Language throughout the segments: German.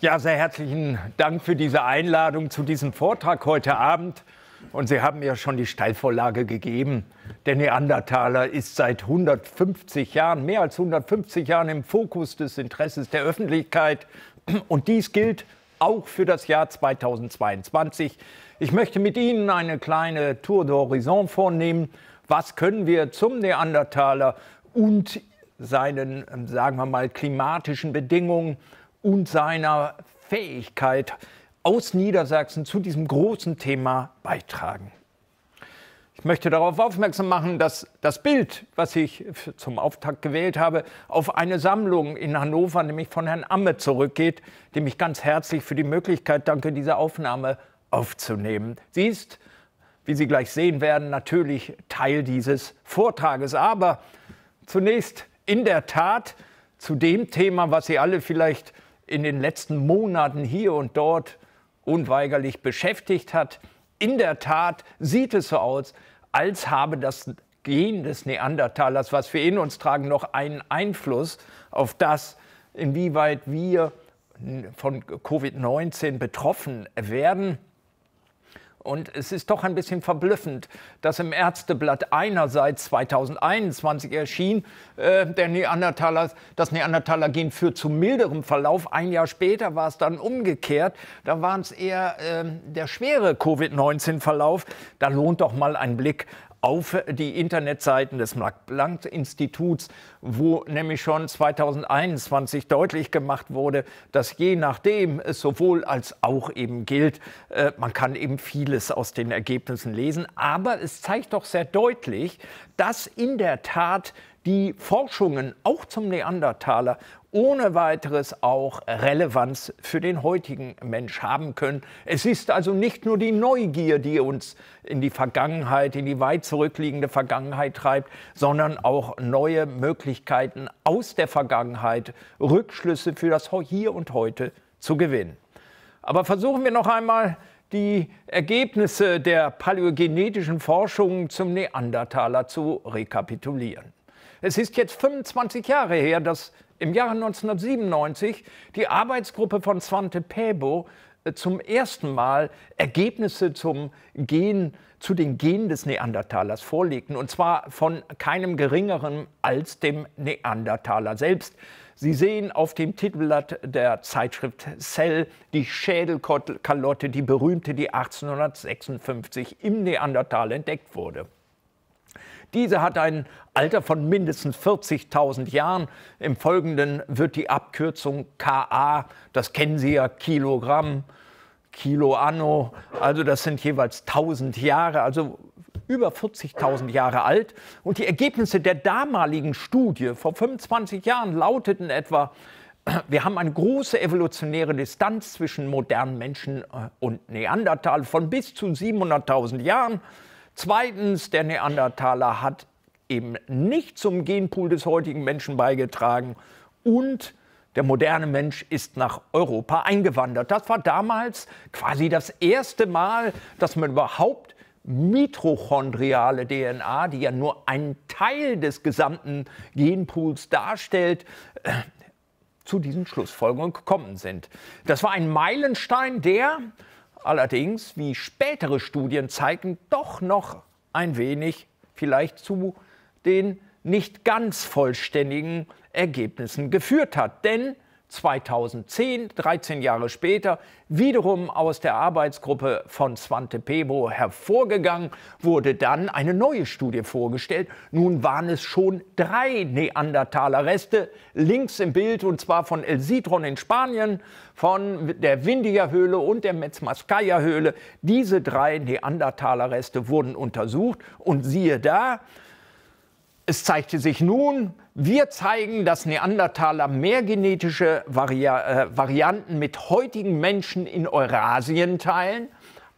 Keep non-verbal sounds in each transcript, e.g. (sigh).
Ja, sehr herzlichen Dank für diese Einladung zu diesem Vortrag heute Abend. Und Sie haben ja schon die Steilvorlage gegeben. Der Neandertaler ist seit 150 Jahren, mehr als 150 Jahren im Fokus des Interesses der Öffentlichkeit. Und dies gilt auch für das Jahr 2022. Ich möchte mit Ihnen eine kleine Tour d'Horizon vornehmen. Was können wir zum Neandertaler und seinen, sagen wir mal, klimatischen Bedingungen und seiner Fähigkeit aus Niedersachsen zu diesem großen Thema beitragen. Ich möchte darauf aufmerksam machen, dass das Bild, was ich zum Auftakt gewählt habe, auf eine Sammlung in Hannover, nämlich von Herrn Amme, zurückgeht, dem ich ganz herzlich für die Möglichkeit danke, diese Aufnahme aufzunehmen. Sie ist, wie Sie gleich sehen werden, natürlich Teil dieses Vortrages. Aber zunächst in der Tat zu dem Thema, was Sie alle vielleicht in den letzten Monaten hier und dort unweigerlich beschäftigt hat. In der Tat sieht es so aus, als habe das Gen des Neandertalers, was wir in uns tragen, noch einen Einfluss auf das, inwieweit wir von Covid-19 betroffen werden. Und es ist doch ein bisschen verblüffend, dass im Ärzteblatt einerseits 2021 erschien, äh, der Neandertaler, das Neandertalergen führt zu milderem Verlauf. Ein Jahr später war es dann umgekehrt. Da waren es eher äh, der schwere Covid-19-Verlauf. Da lohnt doch mal ein Blick auf die Internetseiten des Max-Planck-Instituts, wo nämlich schon 2021 deutlich gemacht wurde, dass je nachdem es sowohl als auch eben gilt, äh, man kann eben vieles aus den Ergebnissen lesen. Aber es zeigt doch sehr deutlich, dass in der Tat die Forschungen auch zum Neandertaler ohne weiteres auch Relevanz für den heutigen Mensch haben können. Es ist also nicht nur die Neugier, die uns in die Vergangenheit, in die weit zurückliegende Vergangenheit treibt, sondern auch neue Möglichkeiten aus der Vergangenheit, Rückschlüsse für das Hier und Heute zu gewinnen. Aber versuchen wir noch einmal, die Ergebnisse der paläogenetischen Forschung zum Neandertaler zu rekapitulieren. Es ist jetzt 25 Jahre her, dass im Jahre 1997 die Arbeitsgruppe von Svante Päbo äh, zum ersten Mal Ergebnisse zum Gen, zu den Genen des Neandertalers vorlegten, und zwar von keinem geringeren als dem Neandertaler selbst. Sie sehen auf dem Titelblatt der Zeitschrift Cell die Schädelkalotte, die berühmte, die 1856 im Neandertal entdeckt wurde. Diese hat ein Alter von mindestens 40.000 Jahren. Im Folgenden wird die Abkürzung KA, das kennen Sie ja, Kilogramm, Kilo Anno, also das sind jeweils 1000 Jahre, also über 40.000 Jahre alt. Und die Ergebnisse der damaligen Studie vor 25 Jahren lauteten etwa, (clears throat) wir haben eine große evolutionäre Distanz zwischen modernen Menschen äh, und Neandertal von bis zu 700.000 Jahren. Zweitens, der Neandertaler hat eben nicht zum Genpool des heutigen Menschen beigetragen und der moderne Mensch ist nach Europa eingewandert. Das war damals quasi das erste Mal, dass man überhaupt mitochondriale DNA, die ja nur einen Teil des gesamten Genpools darstellt, äh, zu diesen Schlussfolgerungen gekommen sind. Das war ein Meilenstein, der allerdings, wie spätere Studien zeigen, doch noch ein wenig vielleicht zu den nicht ganz vollständigen Ergebnissen geführt hat. Denn 2010, 13 Jahre später, wiederum aus der Arbeitsgruppe von Svante Pebo hervorgegangen, wurde dann eine neue Studie vorgestellt. Nun waren es schon drei Neandertaler-Reste, links im Bild und zwar von El Citron in Spanien, von der Windiger Höhle und der Metzmaskaya Höhle. Diese drei Neandertaler-Reste wurden untersucht und siehe da, es zeigte sich nun, wir zeigen, dass Neandertaler mehr genetische Vari äh, Varianten mit heutigen Menschen in Eurasien teilen,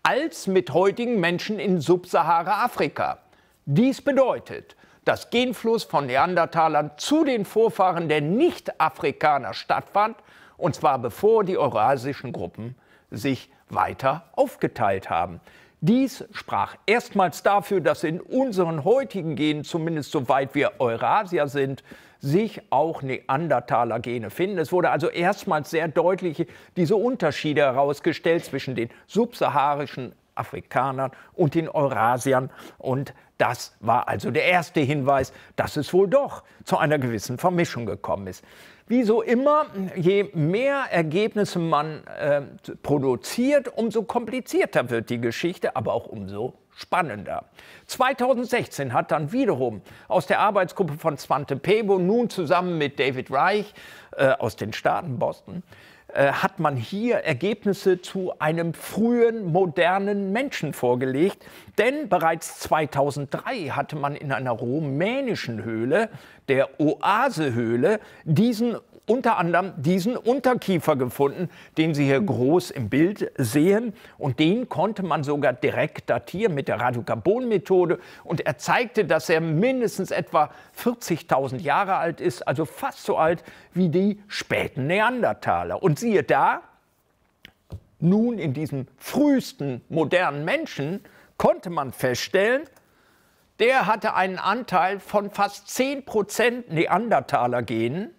als mit heutigen Menschen in Subsahara-Afrika. Dies bedeutet, dass Genfluss von Neandertalern zu den Vorfahren der Nicht-Afrikaner stattfand, und zwar bevor die eurasischen Gruppen sich weiter aufgeteilt haben. Dies sprach erstmals dafür, dass in unseren heutigen Genen, zumindest soweit wir Eurasier sind, sich auch Neandertaler-Gene finden. Es wurde also erstmals sehr deutlich diese Unterschiede herausgestellt zwischen den subsaharischen Afrikanern und den Eurasiern. Und das war also der erste Hinweis, dass es wohl doch zu einer gewissen Vermischung gekommen ist. Wie so immer, je mehr Ergebnisse man äh, produziert, umso komplizierter wird die Geschichte, aber auch umso spannender. 2016 hat dann wiederum aus der Arbeitsgruppe von Svante Pebo, nun zusammen mit David Reich äh, aus den Staaten Boston, äh, hat man hier Ergebnisse zu einem frühen, modernen Menschen vorgelegt. Denn bereits 2003 hatte man in einer rumänischen Höhle, der Oasehöhle, diesen unter anderem diesen Unterkiefer gefunden, den Sie hier groß im Bild sehen. Und den konnte man sogar direkt datieren mit der Radiokarbonmethode. Und er zeigte, dass er mindestens etwa 40.000 Jahre alt ist, also fast so alt wie die späten Neandertaler. Und siehe da, nun in diesem frühesten modernen Menschen konnte man feststellen, der hatte einen Anteil von fast 10% Neandertaler-Genen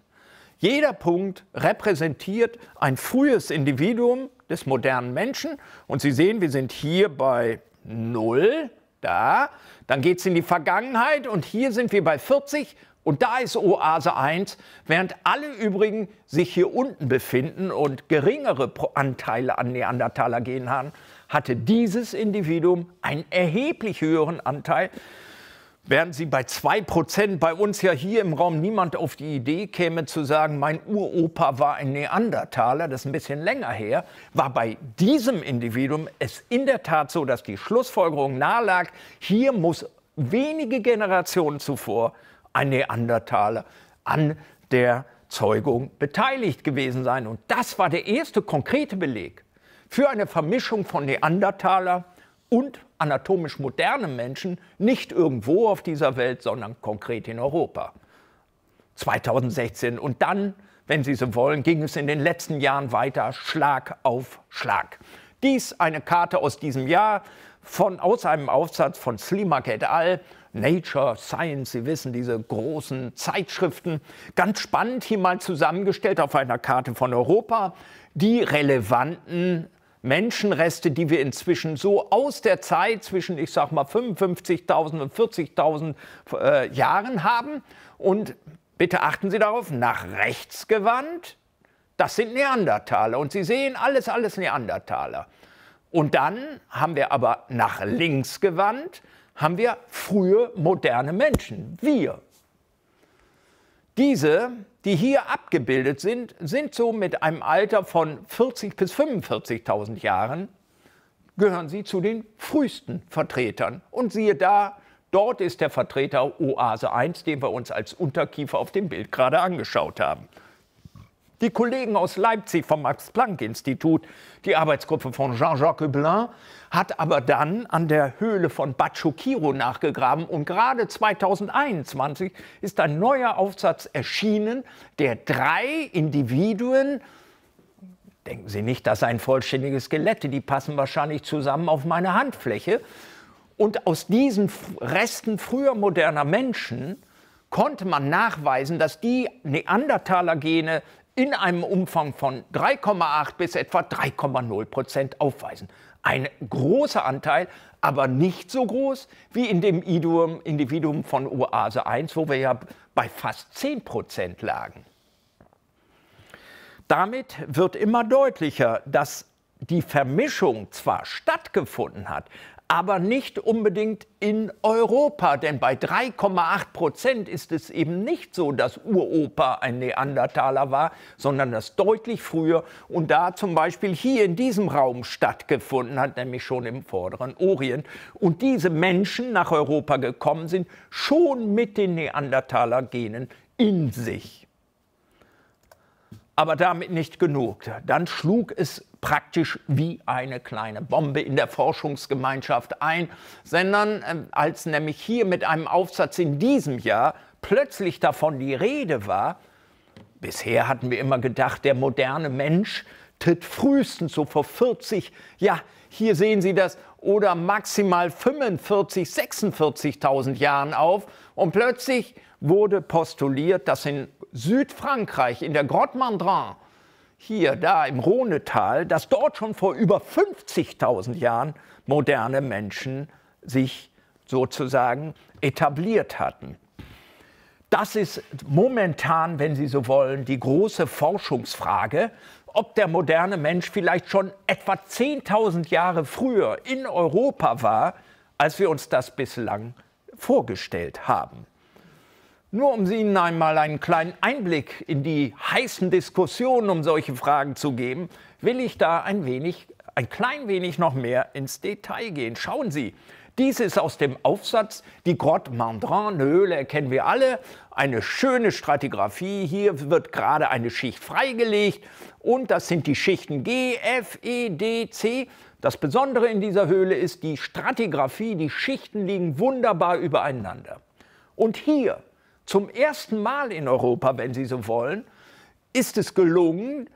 jeder Punkt repräsentiert ein frühes Individuum des modernen Menschen. Und Sie sehen, wir sind hier bei 0, da. Dann geht es in die Vergangenheit und hier sind wir bei 40 und da ist Oase 1, während alle übrigen sich hier unten befinden und geringere Anteile an Neandertaler-Gen haben, hatte dieses Individuum einen erheblich höheren Anteil Während Sie bei 2%, bei uns ja hier im Raum niemand auf die Idee käme zu sagen, mein Uropa war ein Neandertaler, das ist ein bisschen länger her, war bei diesem Individuum es in der Tat so, dass die Schlussfolgerung nahelag, hier muss wenige Generationen zuvor ein Neandertaler an der Zeugung beteiligt gewesen sein. Und das war der erste konkrete Beleg für eine Vermischung von Neandertaler und anatomisch moderne Menschen nicht irgendwo auf dieser Welt, sondern konkret in Europa. 2016 und dann, wenn Sie so wollen, ging es in den letzten Jahren weiter Schlag auf Schlag. Dies eine Karte aus diesem Jahr von, aus einem Aufsatz von Slimak et al. Nature, Science, Sie wissen, diese großen Zeitschriften. Ganz spannend hier mal zusammengestellt auf einer Karte von Europa die relevanten Menschenreste, die wir inzwischen so aus der Zeit zwischen, ich sag mal, 55.000 und 40.000 äh, Jahren haben. Und bitte achten Sie darauf, nach rechts gewandt, das sind Neandertaler. Und Sie sehen alles, alles Neandertaler. Und dann haben wir aber nach links gewandt, haben wir frühe moderne Menschen, wir diese, die hier abgebildet sind, sind so mit einem Alter von 40.000 bis 45.000 Jahren, gehören sie zu den frühesten Vertretern. Und siehe da, dort ist der Vertreter Oase 1, den wir uns als Unterkiefer auf dem Bild gerade angeschaut haben. Die Kollegen aus Leipzig vom Max-Planck-Institut, die Arbeitsgruppe von Jean-Jacques Hublin, hat aber dann an der Höhle von Batschukiro nachgegraben und gerade 2021 ist ein neuer Aufsatz erschienen, der drei Individuen Denken Sie nicht, dass ein vollständiges Skelett, die passen wahrscheinlich zusammen auf meine Handfläche. Und aus diesen Resten früher moderner Menschen konnte man nachweisen, dass die Neandertaler-Gene in einem Umfang von 3,8 bis etwa 3,0 Prozent aufweisen. Ein großer Anteil, aber nicht so groß wie in dem Individuum von Oase 1, wo wir ja bei fast 10 Prozent lagen. Damit wird immer deutlicher, dass die Vermischung zwar stattgefunden hat, aber nicht unbedingt in Europa. Denn bei 3,8 Prozent ist es eben nicht so, dass Uropa ein Neandertaler war, sondern das deutlich früher und da zum Beispiel hier in diesem Raum stattgefunden hat, nämlich schon im vorderen Orient. Und diese Menschen nach Europa gekommen sind, schon mit den Neandertaler-Genen in sich aber damit nicht genug. Dann schlug es praktisch wie eine kleine Bombe in der Forschungsgemeinschaft ein, sondern ähm, als nämlich hier mit einem Aufsatz in diesem Jahr plötzlich davon die Rede war, bisher hatten wir immer gedacht, der moderne Mensch tritt frühestens so vor 40, ja, hier sehen Sie das, oder maximal 45, 46.000 Jahren auf und plötzlich wurde postuliert, dass in Südfrankreich, in der Grotte Mandrin, hier, da im Rhonetal, dass dort schon vor über 50.000 Jahren moderne Menschen sich sozusagen etabliert hatten. Das ist momentan, wenn Sie so wollen, die große Forschungsfrage, ob der moderne Mensch vielleicht schon etwa 10.000 Jahre früher in Europa war, als wir uns das bislang vorgestellt haben. Nur um Ihnen einmal einen kleinen Einblick in die heißen Diskussionen um solche Fragen zu geben, will ich da ein wenig, ein klein wenig noch mehr ins Detail gehen. Schauen Sie, dies ist aus dem Aufsatz Die Grotte Mandrin, eine Höhle erkennen wir alle. Eine schöne Stratigraphie. Hier wird gerade eine Schicht freigelegt. Und das sind die Schichten G, F, E, D, C. Das Besondere in dieser Höhle ist die Stratigraphie. Die Schichten liegen wunderbar übereinander. Und hier zum ersten Mal in Europa, wenn Sie so wollen, ist es gelungen,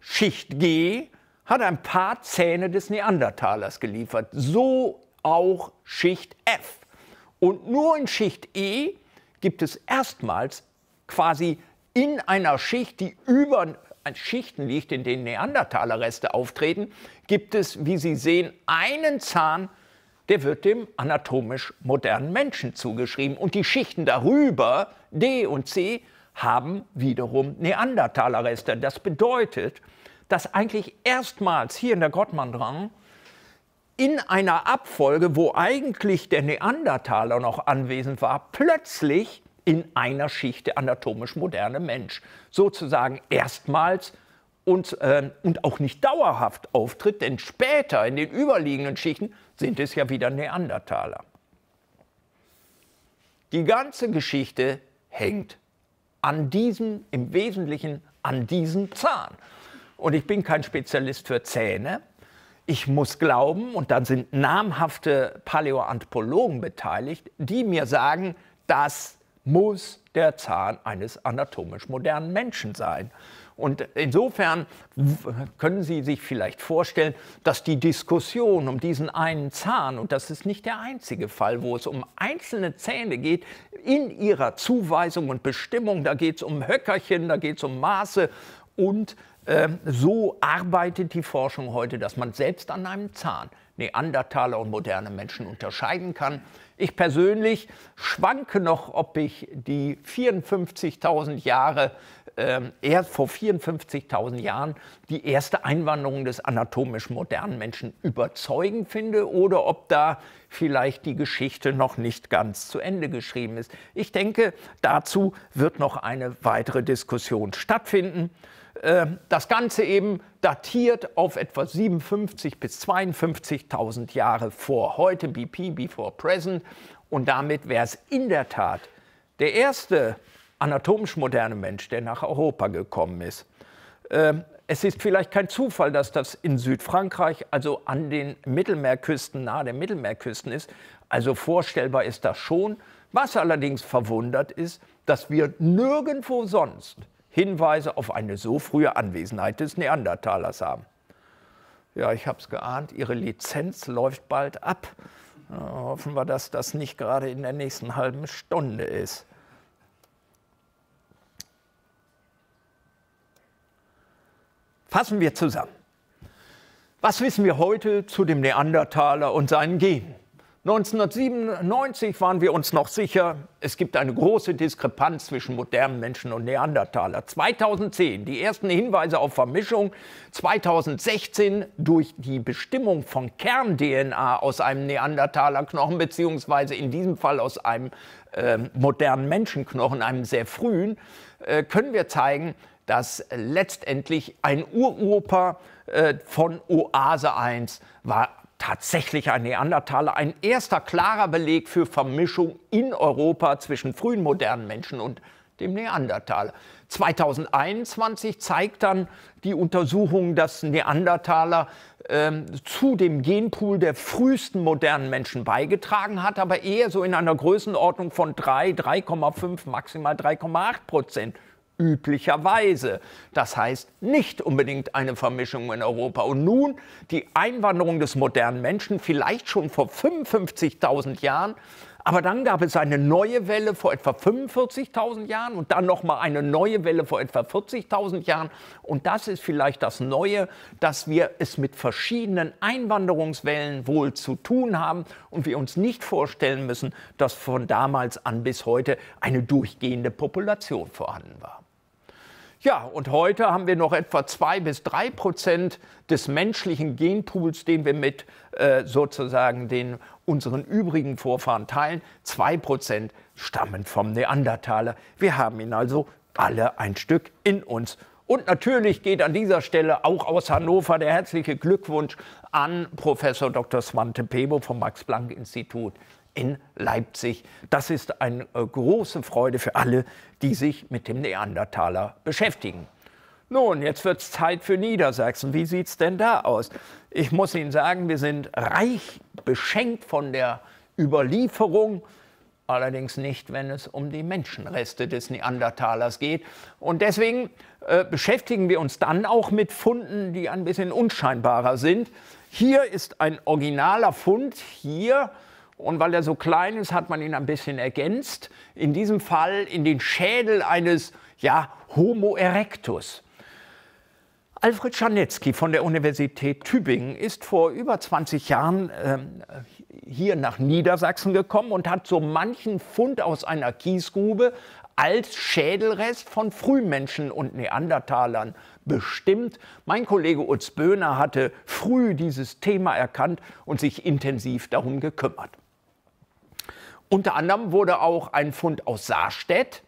Schicht G hat ein paar Zähne des Neandertalers geliefert, so auch Schicht F. Und nur in Schicht E gibt es erstmals quasi in einer Schicht, die über Schichten liegt, in denen Neandertalerreste auftreten, gibt es, wie Sie sehen, einen Zahn der wird dem anatomisch modernen Menschen zugeschrieben. Und die Schichten darüber, D und C, haben wiederum Neandertalerreste. Das bedeutet, dass eigentlich erstmals hier in der gottmann Grottmandrang in einer Abfolge, wo eigentlich der Neandertaler noch anwesend war, plötzlich in einer Schicht der anatomisch moderne Mensch sozusagen erstmals und, äh, und auch nicht dauerhaft auftritt, denn später in den überliegenden Schichten sind es ja wieder Neandertaler. Die ganze Geschichte hängt an diesem, im Wesentlichen an diesem Zahn. Und ich bin kein Spezialist für Zähne. Ich muss glauben, und dann sind namhafte Paläoanthropologen beteiligt, die mir sagen, das muss der Zahn eines anatomisch modernen Menschen sein. Und insofern können Sie sich vielleicht vorstellen, dass die Diskussion um diesen einen Zahn, und das ist nicht der einzige Fall, wo es um einzelne Zähne geht, in ihrer Zuweisung und Bestimmung, da geht es um Höckerchen, da geht es um Maße und ähm, so arbeitet die Forschung heute, dass man selbst an einem Zahn Neandertaler und moderne Menschen unterscheiden kann. Ich persönlich schwanke noch, ob ich die 54.000 Jahre, äh, erst vor 54.000 Jahren, die erste Einwanderung des anatomisch modernen Menschen überzeugend finde oder ob da vielleicht die Geschichte noch nicht ganz zu Ende geschrieben ist. Ich denke, dazu wird noch eine weitere Diskussion stattfinden. Äh, das Ganze eben datiert auf etwa 57 bis 52.000 Jahre vor heute, BP, before present. Und damit wäre es in der Tat der erste anatomisch moderne Mensch, der nach Europa gekommen ist. Ähm, es ist vielleicht kein Zufall, dass das in Südfrankreich, also an den Mittelmeerküsten, nahe der Mittelmeerküsten ist. Also vorstellbar ist das schon. Was allerdings verwundert ist, dass wir nirgendwo sonst Hinweise auf eine so frühe Anwesenheit des Neandertalers haben. Ja, ich habe es geahnt, Ihre Lizenz läuft bald ab. Ja, hoffen wir, dass das nicht gerade in der nächsten halben Stunde ist. Fassen wir zusammen. Was wissen wir heute zu dem Neandertaler und seinen Genen? 1997 waren wir uns noch sicher, es gibt eine große Diskrepanz zwischen modernen Menschen und Neandertaler. 2010 die ersten Hinweise auf Vermischung, 2016 durch die Bestimmung von Kern-DNA aus einem Neandertalerknochen beziehungsweise in diesem Fall aus einem äh, modernen Menschenknochen, einem sehr frühen, äh, können wir zeigen, dass letztendlich ein Uropa äh, von Oase 1 war tatsächlich ein Neandertaler, ein erster klarer Beleg für Vermischung in Europa zwischen frühen modernen Menschen und dem Neandertaler. 2021 zeigt dann die Untersuchung, dass Neandertaler äh, zu dem Genpool der frühesten modernen Menschen beigetragen hat, aber eher so in einer Größenordnung von 3, 3,5, maximal 3,8 Prozent üblicherweise. Das heißt nicht unbedingt eine Vermischung in Europa. Und nun die Einwanderung des modernen Menschen, vielleicht schon vor 55.000 Jahren. Aber dann gab es eine neue Welle vor etwa 45.000 Jahren und dann nochmal eine neue Welle vor etwa 40.000 Jahren. Und das ist vielleicht das Neue, dass wir es mit verschiedenen Einwanderungswellen wohl zu tun haben und wir uns nicht vorstellen müssen, dass von damals an bis heute eine durchgehende Population vorhanden war. Ja, und heute haben wir noch etwa zwei bis drei Prozent des menschlichen Genpools, den wir mit äh, sozusagen den unseren übrigen Vorfahren teilen. Zwei Prozent stammen vom Neandertaler. Wir haben ihn also alle ein Stück in uns. Und natürlich geht an dieser Stelle auch aus Hannover der herzliche Glückwunsch an Professor Dr. Swante Pebo vom Max-Planck-Institut in Leipzig. Das ist eine äh, große Freude für alle, die sich mit dem Neandertaler beschäftigen. Nun, jetzt wird es Zeit für Niedersachsen. Wie sieht es denn da aus? Ich muss Ihnen sagen, wir sind reich beschenkt von der Überlieferung, allerdings nicht, wenn es um die Menschenreste des Neandertalers geht. Und deswegen äh, beschäftigen wir uns dann auch mit Funden, die ein bisschen unscheinbarer sind. Hier ist ein originaler Fund, hier und weil er so klein ist, hat man ihn ein bisschen ergänzt. In diesem Fall in den Schädel eines ja, Homo erectus. Alfred Scharnetzky von der Universität Tübingen ist vor über 20 Jahren äh, hier nach Niedersachsen gekommen und hat so manchen Fund aus einer Kiesgrube als Schädelrest von Frühmenschen und Neandertalern bestimmt. Mein Kollege Utz Böhner hatte früh dieses Thema erkannt und sich intensiv darum gekümmert. Unter anderem wurde auch ein Fund aus Saarstedt,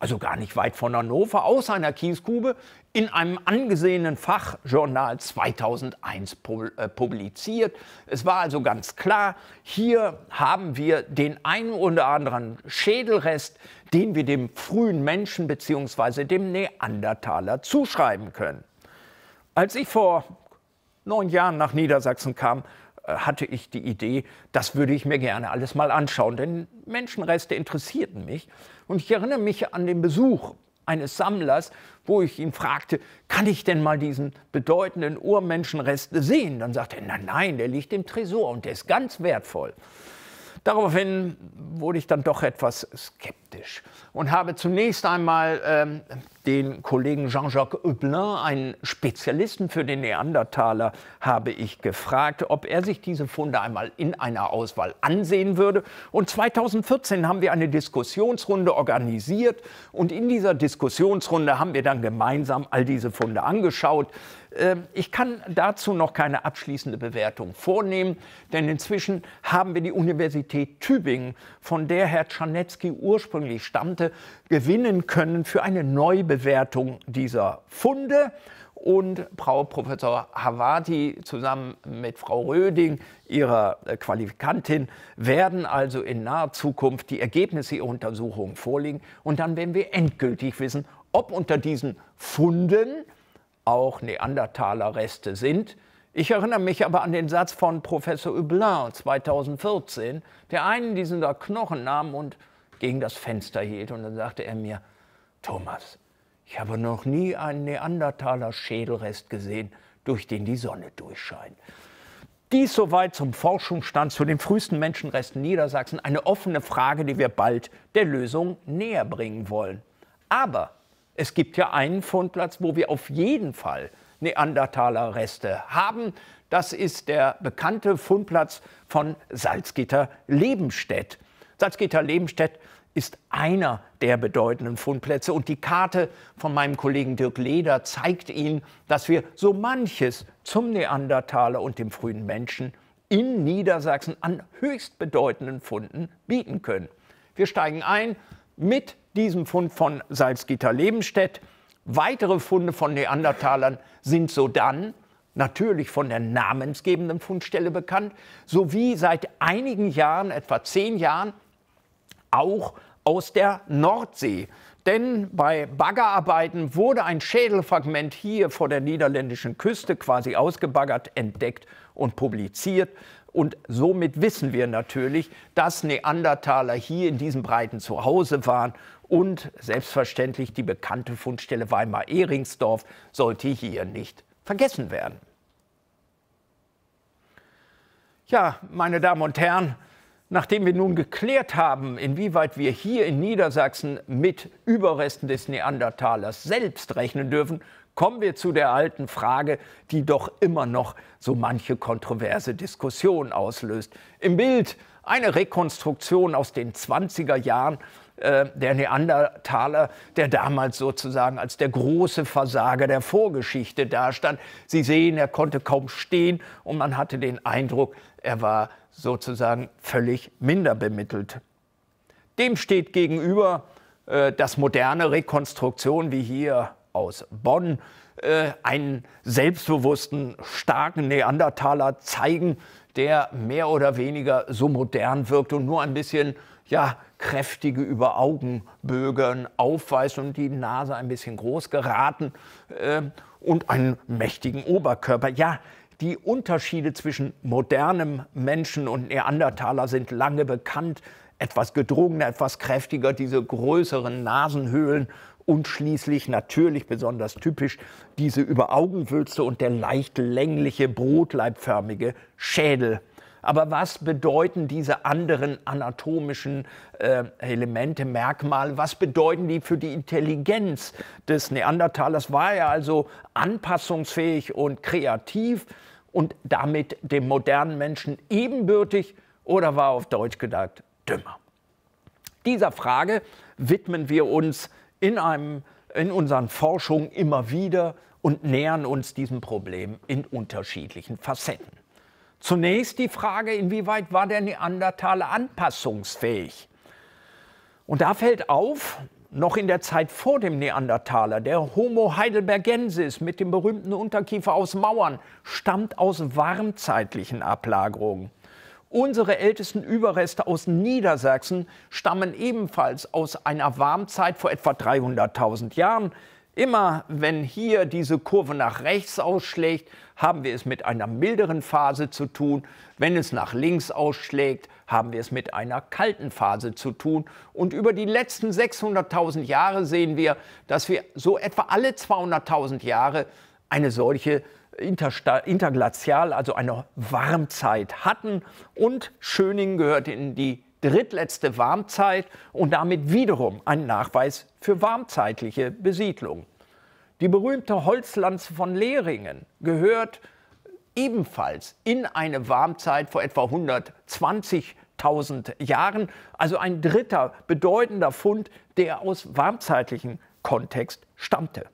also gar nicht weit von Hannover, aus einer Kiesgrube in einem angesehenen Fachjournal 2001 äh, publiziert. Es war also ganz klar, hier haben wir den einen oder anderen Schädelrest, den wir dem frühen Menschen bzw. dem Neandertaler zuschreiben können. Als ich vor neun Jahren nach Niedersachsen kam, hatte ich die Idee, das würde ich mir gerne alles mal anschauen, denn Menschenreste interessierten mich. Und ich erinnere mich an den Besuch eines Sammlers, wo ich ihn fragte, kann ich denn mal diesen bedeutenden Urmenschenrest sehen? Dann sagte er, nein, nein, der liegt im Tresor und der ist ganz wertvoll. Daraufhin wurde ich dann doch etwas skeptisch und habe zunächst einmal ähm, den Kollegen Jean-Jacques Hublin, einen Spezialisten für den Neandertaler, habe ich gefragt, ob er sich diese Funde einmal in einer Auswahl ansehen würde. Und 2014 haben wir eine Diskussionsrunde organisiert und in dieser Diskussionsrunde haben wir dann gemeinsam all diese Funde angeschaut. Ähm, ich kann dazu noch keine abschließende Bewertung vornehmen, denn inzwischen haben wir die Universität Tübingen, von der Herr Czarnecki ursprünglich stammte, gewinnen können für eine Neubewertung Bewertung dieser Funde. Und Frau Professor Havati zusammen mit Frau Röding, ihrer äh, Qualifikantin, werden also in naher Zukunft die Ergebnisse ihrer Untersuchungen vorlegen. Und dann werden wir endgültig wissen, ob unter diesen Funden auch Neandertaler-Reste sind. Ich erinnere mich aber an den Satz von Professor Hublin 2014, der einen dieser Knochen nahm und gegen das Fenster hielt. Und dann sagte er mir, Thomas, ich habe noch nie einen Neandertaler Schädelrest gesehen, durch den die Sonne durchscheint. Dies soweit zum Forschungsstand zu den frühesten Menschenresten Niedersachsen. Eine offene Frage, die wir bald der Lösung näher bringen wollen. Aber es gibt ja einen Fundplatz, wo wir auf jeden Fall Neandertaler Reste haben. Das ist der bekannte Fundplatz von Salzgitter Lebenstedt. Salzgitter Lebenstedt ist einer der bedeutenden Fundplätze. Und die Karte von meinem Kollegen Dirk Leder zeigt Ihnen, dass wir so manches zum Neandertaler und dem frühen Menschen in Niedersachsen an höchst bedeutenden Funden bieten können. Wir steigen ein mit diesem Fund von Salzgitter Lebenstedt. Weitere Funde von Neandertalern sind sodann natürlich von der namensgebenden Fundstelle bekannt, sowie seit einigen Jahren, etwa zehn Jahren, auch aus der Nordsee. Denn bei Baggerarbeiten wurde ein Schädelfragment hier vor der niederländischen Küste quasi ausgebaggert, entdeckt und publiziert. Und somit wissen wir natürlich, dass Neandertaler hier in diesen Breiten zu Hause waren. Und selbstverständlich die bekannte Fundstelle Weimar-Ehringsdorf sollte hier nicht vergessen werden. Ja, meine Damen und Herren, Nachdem wir nun geklärt haben, inwieweit wir hier in Niedersachsen mit Überresten des Neandertalers selbst rechnen dürfen, kommen wir zu der alten Frage, die doch immer noch so manche kontroverse Diskussion auslöst. Im Bild eine Rekonstruktion aus den 20er Jahren äh, der Neandertaler, der damals sozusagen als der große Versager der Vorgeschichte dastand. Sie sehen, er konnte kaum stehen und man hatte den Eindruck, er war sozusagen völlig minder bemittelt. Dem steht gegenüber, äh, dass moderne Rekonstruktion wie hier aus Bonn äh, einen selbstbewussten, starken Neandertaler zeigen, der mehr oder weniger so modern wirkt und nur ein bisschen ja, kräftige über Augenbögen aufweist und die Nase ein bisschen groß geraten äh, und einen mächtigen Oberkörper. Ja, die Unterschiede zwischen modernem Menschen und Neandertaler sind lange bekannt. Etwas gedrungener, etwas kräftiger, diese größeren Nasenhöhlen und schließlich natürlich besonders typisch diese Überaugenwülste und der leicht längliche, brotleibförmige Schädel aber was bedeuten diese anderen anatomischen äh, Elemente, Merkmale, was bedeuten die für die Intelligenz des Neandertalers? War er also anpassungsfähig und kreativ und damit dem modernen Menschen ebenbürtig oder war auf Deutsch gedacht dümmer? Dieser Frage widmen wir uns in, einem, in unseren Forschungen immer wieder und nähern uns diesem Problem in unterschiedlichen Facetten. Zunächst die Frage, inwieweit war der Neandertaler anpassungsfähig? Und da fällt auf, noch in der Zeit vor dem Neandertaler, der Homo heidelbergensis mit dem berühmten Unterkiefer aus Mauern stammt aus warmzeitlichen Ablagerungen. Unsere ältesten Überreste aus Niedersachsen stammen ebenfalls aus einer Warmzeit vor etwa 300.000 Jahren. Immer wenn hier diese Kurve nach rechts ausschlägt, haben wir es mit einer milderen Phase zu tun. Wenn es nach links ausschlägt, haben wir es mit einer kalten Phase zu tun. Und über die letzten 600.000 Jahre sehen wir, dass wir so etwa alle 200.000 Jahre eine solche äh, interglazial, also eine Warmzeit hatten. Und Schöning gehört in die drittletzte Warmzeit und damit wiederum ein Nachweis für warmzeitliche Besiedlung. Die berühmte Holzlanze von Lehringen gehört ebenfalls in eine Warmzeit vor etwa 120.000 Jahren, also ein dritter bedeutender Fund, der aus warmzeitlichem Kontext stammte.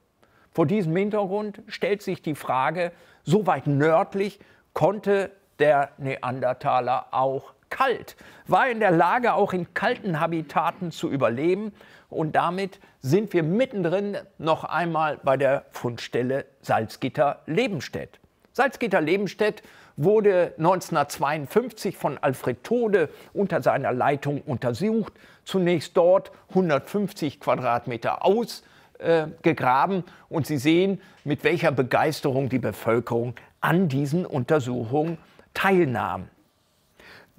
Vor diesem Hintergrund stellt sich die Frage, so weit nördlich konnte der Neandertaler auch kalt, war in der Lage, auch in kalten Habitaten zu überleben. Und damit sind wir mittendrin noch einmal bei der Fundstelle Salzgitter-Lebenstedt. Salzgitter-Lebenstedt wurde 1952 von Alfred Tode unter seiner Leitung untersucht. Zunächst dort 150 Quadratmeter ausgegraben äh, und Sie sehen, mit welcher Begeisterung die Bevölkerung an diesen Untersuchungen teilnahm.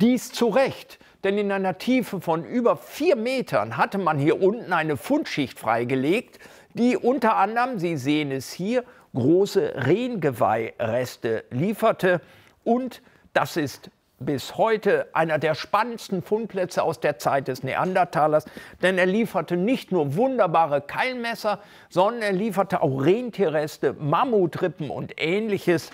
Dies zu Recht, denn in einer Tiefe von über vier Metern hatte man hier unten eine Fundschicht freigelegt, die unter anderem, Sie sehen es hier, große Rehengeweihreste lieferte. Und das ist bis heute einer der spannendsten Fundplätze aus der Zeit des Neandertalers, denn er lieferte nicht nur wunderbare Keilmesser, sondern er lieferte auch Rentierreste, Mammutrippen und ähnliches.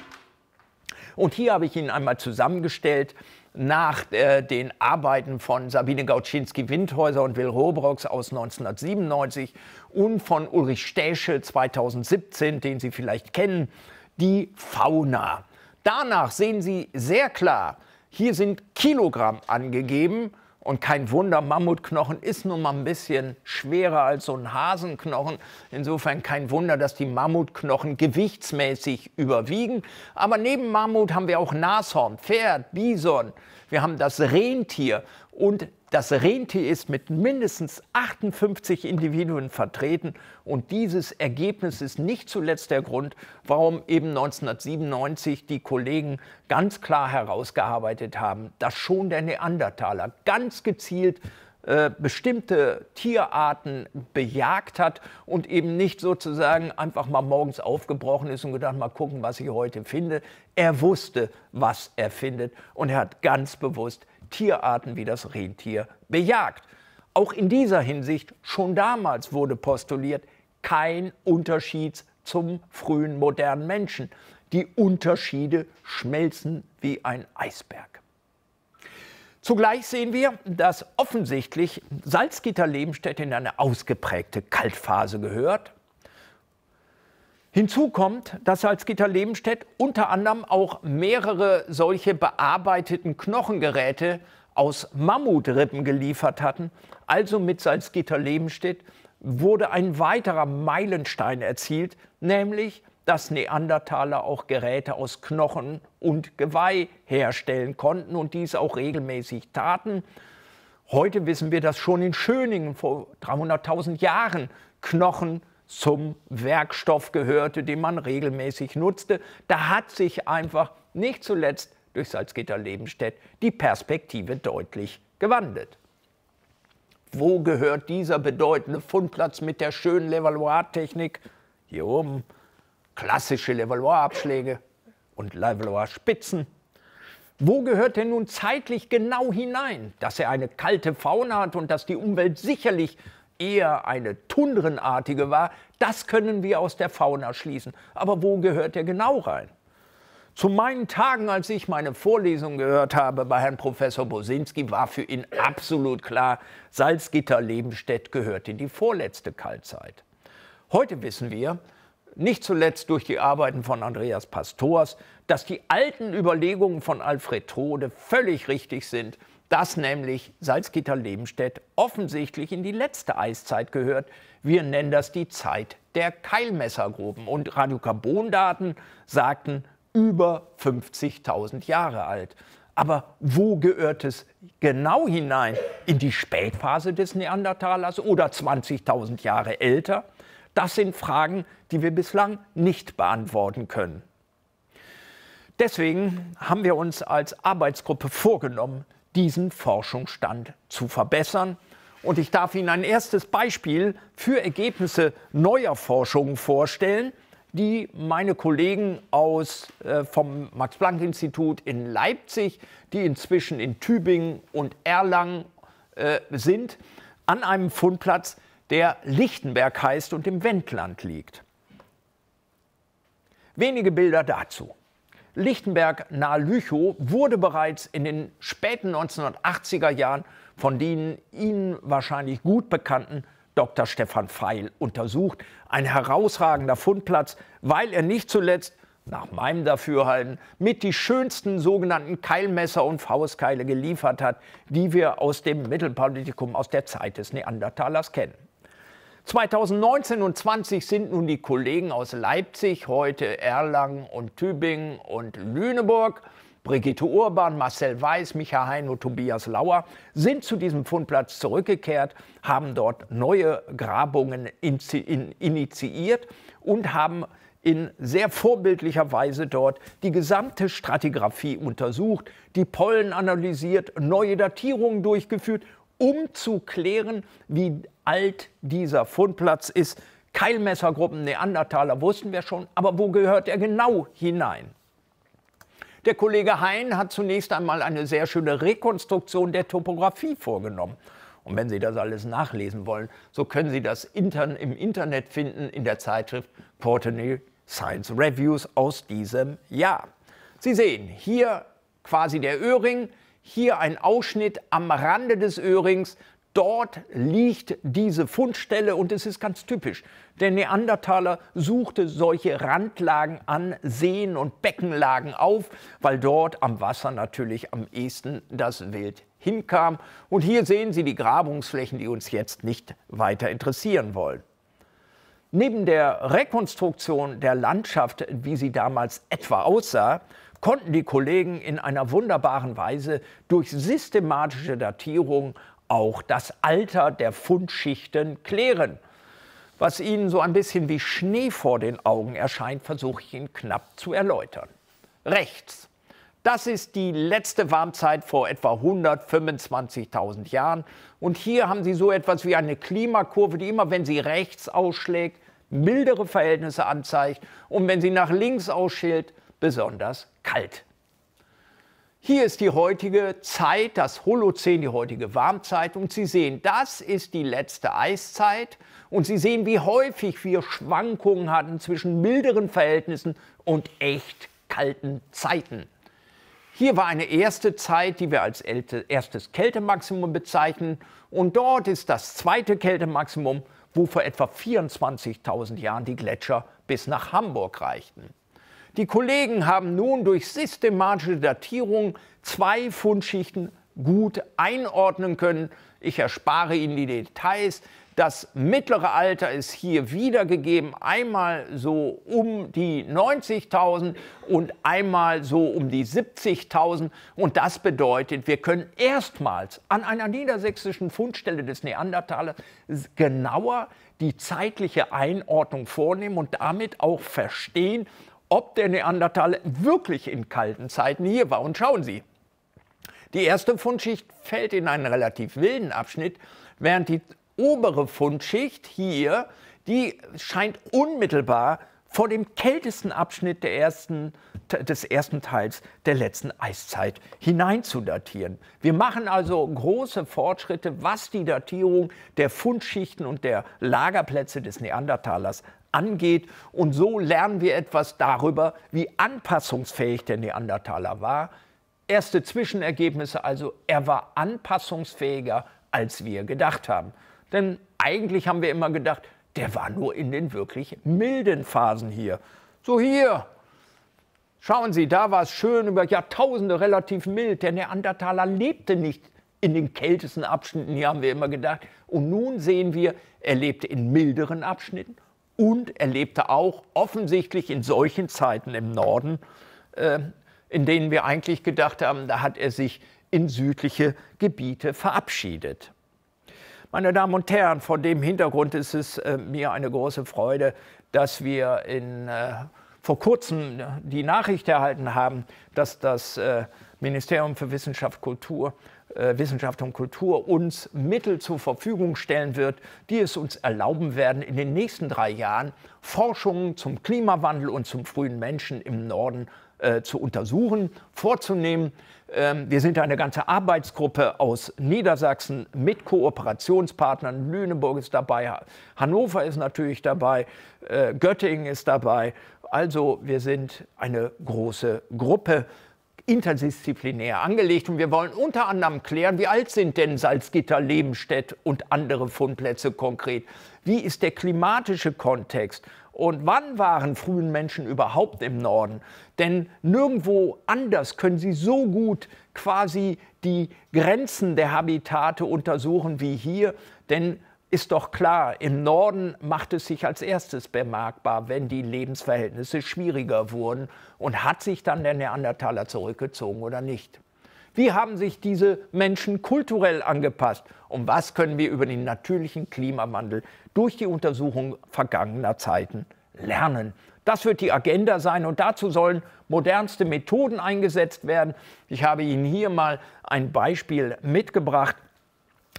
Und hier habe ich ihn einmal zusammengestellt, nach äh, den Arbeiten von Sabine Gauczynski-Windhäuser und Will Robrox aus 1997 und von Ulrich Stäsche 2017, den Sie vielleicht kennen, die Fauna. Danach sehen Sie sehr klar, hier sind Kilogramm angegeben und kein Wunder, Mammutknochen ist nun mal ein bisschen schwerer als so ein Hasenknochen. Insofern kein Wunder, dass die Mammutknochen gewichtsmäßig überwiegen. Aber neben Mammut haben wir auch Nashorn, Pferd, Bison, wir haben das Rentier und das Rentier ist mit mindestens 58 Individuen vertreten und dieses Ergebnis ist nicht zuletzt der Grund, warum eben 1997 die Kollegen ganz klar herausgearbeitet haben, dass schon der Neandertaler ganz gezielt äh, bestimmte Tierarten bejagt hat und eben nicht sozusagen einfach mal morgens aufgebrochen ist und gedacht, mal gucken, was ich heute finde. Er wusste, was er findet und er hat ganz bewusst Tierarten wie das Rentier bejagt. Auch in dieser Hinsicht, schon damals wurde postuliert, kein Unterschied zum frühen modernen Menschen. Die Unterschiede schmelzen wie ein Eisberg. Zugleich sehen wir, dass offensichtlich Salzgitter Lebenstedt in eine ausgeprägte Kaltphase gehört. Hinzu kommt, dass Salzgitter-Lebenstedt unter anderem auch mehrere solche bearbeiteten Knochengeräte aus Mammutrippen geliefert hatten. Also mit Salzgitter-Lebenstedt wurde ein weiterer Meilenstein erzielt, nämlich, dass Neandertaler auch Geräte aus Knochen und Geweih herstellen konnten und dies auch regelmäßig taten. Heute wissen wir, dass schon in Schöningen vor 300.000 Jahren Knochen zum Werkstoff gehörte, den man regelmäßig nutzte. Da hat sich einfach nicht zuletzt durch Salzgitter-Lebenstedt die Perspektive deutlich gewandelt. Wo gehört dieser bedeutende Fundplatz mit der schönen Levallois-Technik? Hier oben klassische Levallois-Abschläge und Levallois-Spitzen. Wo gehört er nun zeitlich genau hinein, dass er eine kalte Fauna hat und dass die Umwelt sicherlich eher eine tundrenartige war, das können wir aus der Fauna schließen. Aber wo gehört er genau rein? Zu meinen Tagen, als ich meine Vorlesung gehört habe bei Herrn Professor Bosinski, war für ihn absolut klar, Salzgitter-Lebenstedt gehört in die vorletzte Kaltzeit. Heute wissen wir, nicht zuletzt durch die Arbeiten von Andreas Pastors, dass die alten Überlegungen von Alfred Trode völlig richtig sind dass nämlich Salzgitter-Lebenstedt offensichtlich in die letzte Eiszeit gehört. Wir nennen das die Zeit der Keilmessergruben. Und Radiokarbondaten sagten über 50.000 Jahre alt. Aber wo gehört es genau hinein? In die Spätphase des Neandertalers oder 20.000 Jahre älter? Das sind Fragen, die wir bislang nicht beantworten können. Deswegen haben wir uns als Arbeitsgruppe vorgenommen, diesen Forschungsstand zu verbessern. Und ich darf Ihnen ein erstes Beispiel für Ergebnisse neuer Forschungen vorstellen, die meine Kollegen aus, äh, vom Max-Planck-Institut in Leipzig, die inzwischen in Tübingen und Erlangen äh, sind, an einem Fundplatz, der Lichtenberg heißt und im Wendland liegt. Wenige Bilder dazu. Lichtenberg nahe Lüchow wurde bereits in den späten 1980er Jahren von den Ihnen wahrscheinlich gut bekannten Dr. Stefan Feil untersucht. Ein herausragender Fundplatz, weil er nicht zuletzt, nach meinem Dafürhalten, mit die schönsten sogenannten Keilmesser und Faustkeile geliefert hat, die wir aus dem Mittelpolitikum aus der Zeit des Neandertalers kennen. 2019 und 20 sind nun die Kollegen aus Leipzig, heute Erlangen und Tübingen und Lüneburg, Brigitte Urban, Marcel Weiß, Michael Hein und Tobias Lauer, sind zu diesem Fundplatz zurückgekehrt, haben dort neue Grabungen initiiert und haben in sehr vorbildlicher Weise dort die gesamte Stratigraphie untersucht, die Pollen analysiert, neue Datierungen durchgeführt um zu klären, wie alt dieser Fundplatz ist. Keilmessergruppen, Neandertaler wussten wir schon, aber wo gehört er genau hinein? Der Kollege Hein hat zunächst einmal eine sehr schöne Rekonstruktion der Topographie vorgenommen. Und wenn Sie das alles nachlesen wollen, so können Sie das intern, im Internet finden in der Zeitschrift Portney Science Reviews aus diesem Jahr. Sie sehen hier quasi der Öhring, hier ein Ausschnitt am Rande des Öhrings. Dort liegt diese Fundstelle und es ist ganz typisch. Der Neandertaler suchte solche Randlagen an Seen und Beckenlagen auf, weil dort am Wasser natürlich am ehesten das Wild hinkam. Und hier sehen Sie die Grabungsflächen, die uns jetzt nicht weiter interessieren wollen. Neben der Rekonstruktion der Landschaft, wie sie damals etwa aussah, konnten die Kollegen in einer wunderbaren Weise durch systematische Datierung auch das Alter der Fundschichten klären. Was Ihnen so ein bisschen wie Schnee vor den Augen erscheint, versuche ich Ihnen knapp zu erläutern. Rechts. Das ist die letzte Warmzeit vor etwa 125.000 Jahren. Und hier haben Sie so etwas wie eine Klimakurve, die immer, wenn sie rechts ausschlägt, mildere Verhältnisse anzeigt und wenn sie nach links ausschält, besonders kalt. Hier ist die heutige Zeit, das Holozän, die heutige Warmzeit. Und Sie sehen, das ist die letzte Eiszeit. Und Sie sehen, wie häufig wir Schwankungen hatten zwischen milderen Verhältnissen und echt kalten Zeiten. Hier war eine erste Zeit, die wir als erstes Kältemaximum bezeichnen. Und dort ist das zweite Kältemaximum, wo vor etwa 24.000 Jahren die Gletscher bis nach Hamburg reichten. Die Kollegen haben nun durch systematische Datierung zwei Fundschichten gut einordnen können. Ich erspare Ihnen die Details. Das mittlere Alter ist hier wiedergegeben, einmal so um die 90.000 und einmal so um die 70.000. Und das bedeutet, wir können erstmals an einer niedersächsischen Fundstelle des Neandertalers genauer die zeitliche Einordnung vornehmen und damit auch verstehen, ob der Neandertaler wirklich in kalten Zeiten hier war. Und schauen Sie, die erste Fundschicht fällt in einen relativ wilden Abschnitt, während die obere Fundschicht hier, die scheint unmittelbar vor dem kältesten Abschnitt ersten, des ersten Teils der letzten Eiszeit hineinzudatieren. Wir machen also große Fortschritte, was die Datierung der Fundschichten und der Lagerplätze des Neandertalers angeht. Und so lernen wir etwas darüber, wie anpassungsfähig der Neandertaler war. Erste Zwischenergebnisse also, er war anpassungsfähiger, als wir gedacht haben. Denn eigentlich haben wir immer gedacht, der war nur in den wirklich milden Phasen hier. So hier. Schauen Sie, da war es schön über Jahrtausende relativ mild. Der Neandertaler lebte nicht in den kältesten Abschnitten, hier haben wir immer gedacht. Und nun sehen wir, er lebte in milderen Abschnitten und er lebte auch offensichtlich in solchen Zeiten im Norden, äh, in denen wir eigentlich gedacht haben, da hat er sich in südliche Gebiete verabschiedet. Meine Damen und Herren, vor dem Hintergrund ist es äh, mir eine große Freude, dass wir in, äh, vor kurzem äh, die Nachricht erhalten haben, dass das äh, Ministerium für Wissenschaft, Kultur äh, Wissenschaft und Kultur uns Mittel zur Verfügung stellen wird, die es uns erlauben werden, in den nächsten drei Jahren Forschungen zum Klimawandel und zum frühen Menschen im Norden äh, zu untersuchen, vorzunehmen. Ähm, wir sind eine ganze Arbeitsgruppe aus Niedersachsen mit Kooperationspartnern. Lüneburg ist dabei, Hannover ist natürlich dabei, äh, Göttingen ist dabei. Also wir sind eine große Gruppe interdisziplinär angelegt und wir wollen unter anderem klären, wie alt sind denn Salzgitter, Lebenstedt und andere Fundplätze konkret? Wie ist der klimatische Kontext? Und wann waren frühen Menschen überhaupt im Norden? Denn nirgendwo anders können sie so gut quasi die Grenzen der Habitate untersuchen wie hier. Denn ist doch klar, im Norden macht es sich als erstes bemerkbar, wenn die Lebensverhältnisse schwieriger wurden. Und hat sich dann der Neandertaler zurückgezogen oder nicht? Wie haben sich diese Menschen kulturell angepasst? Und was können wir über den natürlichen Klimawandel durch die Untersuchung vergangener Zeiten lernen? Das wird die Agenda sein und dazu sollen modernste Methoden eingesetzt werden. Ich habe Ihnen hier mal ein Beispiel mitgebracht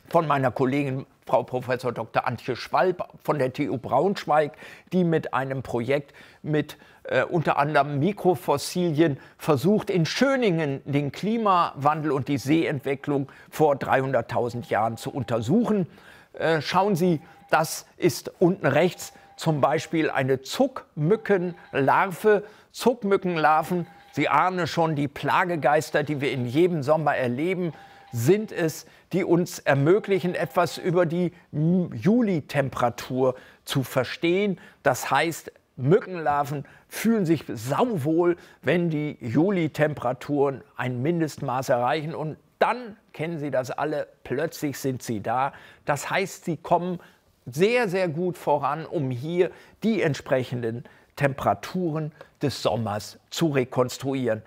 von meiner Kollegin Frau Professor Dr. Antje Schwalb von der TU Braunschweig, die mit einem Projekt mit äh, unter anderem Mikrofossilien versucht, in Schöningen den Klimawandel und die Seeentwicklung vor 300.000 Jahren zu untersuchen. Äh, schauen Sie, das ist unten rechts zum Beispiel eine Zuckmückenlarve. Zuckmückenlarven, Sie ahnen schon, die Plagegeister, die wir in jedem Sommer erleben, sind es, die uns ermöglichen, etwas über die Juli-Temperatur zu verstehen. Das heißt, Mückenlarven fühlen sich sauwohl, wenn die Juli-Temperaturen ein Mindestmaß erreichen und dann kennen Sie das alle, plötzlich sind sie da. Das heißt, sie kommen sehr, sehr gut voran, um hier die entsprechenden Temperaturen des Sommers zu rekonstruieren.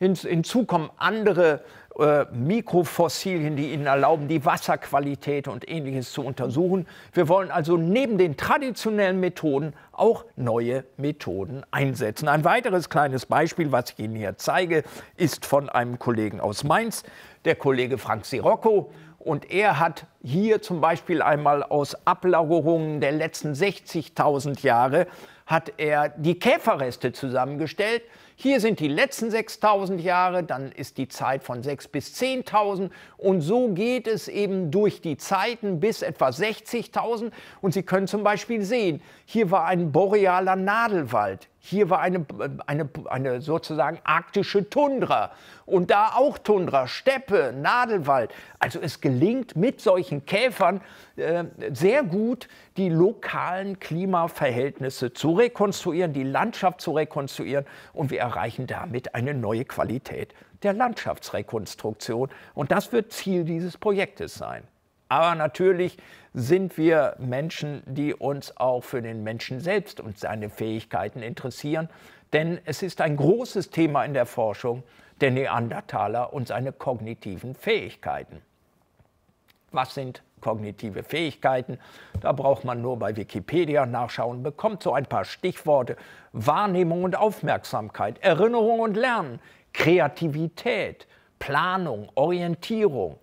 Hinzu kommen andere äh, Mikrofossilien, die ihnen erlauben, die Wasserqualität und ähnliches zu untersuchen. Wir wollen also neben den traditionellen Methoden auch neue Methoden einsetzen. Ein weiteres kleines Beispiel, was ich Ihnen hier zeige, ist von einem Kollegen aus Mainz, der Kollege Frank Sirocco. Und er hat hier zum Beispiel einmal aus Ablagerungen der letzten 60.000 Jahre hat er die Käferreste zusammengestellt hier sind die letzten 6000 Jahre, dann ist die Zeit von 6 bis 10.000 und so geht es eben durch die Zeiten bis etwa 60.000 und Sie können zum Beispiel sehen, hier war ein borealer Nadelwald. Hier war eine, eine, eine sozusagen arktische Tundra und da auch Tundra, Steppe, Nadelwald. Also es gelingt mit solchen Käfern äh, sehr gut, die lokalen Klimaverhältnisse zu rekonstruieren, die Landschaft zu rekonstruieren und wir erreichen damit eine neue Qualität der Landschaftsrekonstruktion und das wird Ziel dieses Projektes sein. Aber natürlich sind wir Menschen, die uns auch für den Menschen selbst und seine Fähigkeiten interessieren. Denn es ist ein großes Thema in der Forschung der Neandertaler und seine kognitiven Fähigkeiten. Was sind kognitive Fähigkeiten? Da braucht man nur bei Wikipedia nachschauen, bekommt so ein paar Stichworte. Wahrnehmung und Aufmerksamkeit, Erinnerung und Lernen, Kreativität, Planung, Orientierung,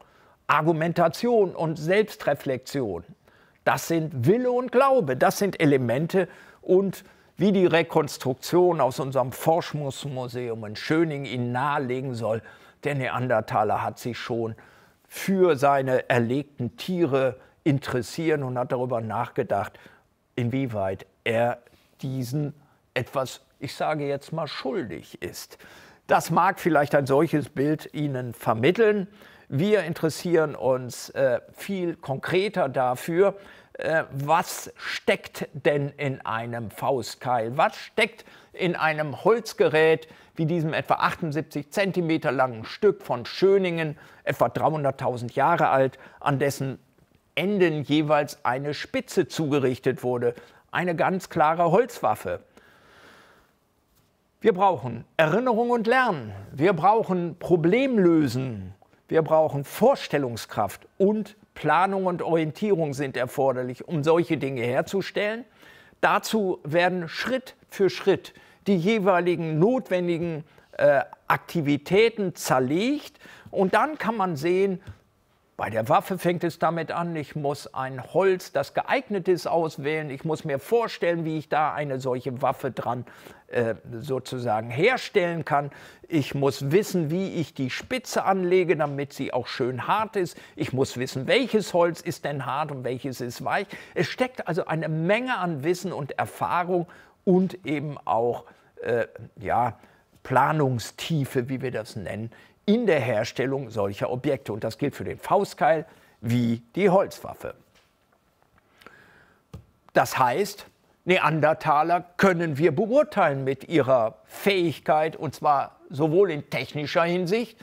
Argumentation und Selbstreflexion. Das sind Wille und Glaube, das sind Elemente und wie die Rekonstruktion aus unserem Forschungsmuseum in Schöning Ihnen nahelegen soll, der Neandertaler hat sich schon für seine erlegten Tiere interessieren und hat darüber nachgedacht, inwieweit er diesen etwas, ich sage jetzt mal, schuldig ist. Das mag vielleicht ein solches Bild Ihnen vermitteln. Wir interessieren uns äh, viel konkreter dafür, äh, was steckt denn in einem Faustkeil? Was steckt in einem Holzgerät wie diesem etwa 78 cm langen Stück von Schöningen, etwa 300.000 Jahre alt, an dessen Enden jeweils eine Spitze zugerichtet wurde? Eine ganz klare Holzwaffe. Wir brauchen Erinnerung und Lernen. Wir brauchen Problemlösen. Wir brauchen Vorstellungskraft und Planung und Orientierung sind erforderlich, um solche Dinge herzustellen. Dazu werden Schritt für Schritt die jeweiligen notwendigen äh, Aktivitäten zerlegt und dann kann man sehen, bei der Waffe fängt es damit an, ich muss ein Holz, das geeignet ist, auswählen. Ich muss mir vorstellen, wie ich da eine solche Waffe dran äh, sozusagen herstellen kann. Ich muss wissen, wie ich die Spitze anlege, damit sie auch schön hart ist. Ich muss wissen, welches Holz ist denn hart und welches ist weich. Es steckt also eine Menge an Wissen und Erfahrung und eben auch äh, ja, Planungstiefe, wie wir das nennen, in der Herstellung solcher Objekte. Und das gilt für den Faustkeil wie die Holzwaffe. Das heißt, Neandertaler können wir beurteilen mit ihrer Fähigkeit, und zwar sowohl in technischer Hinsicht,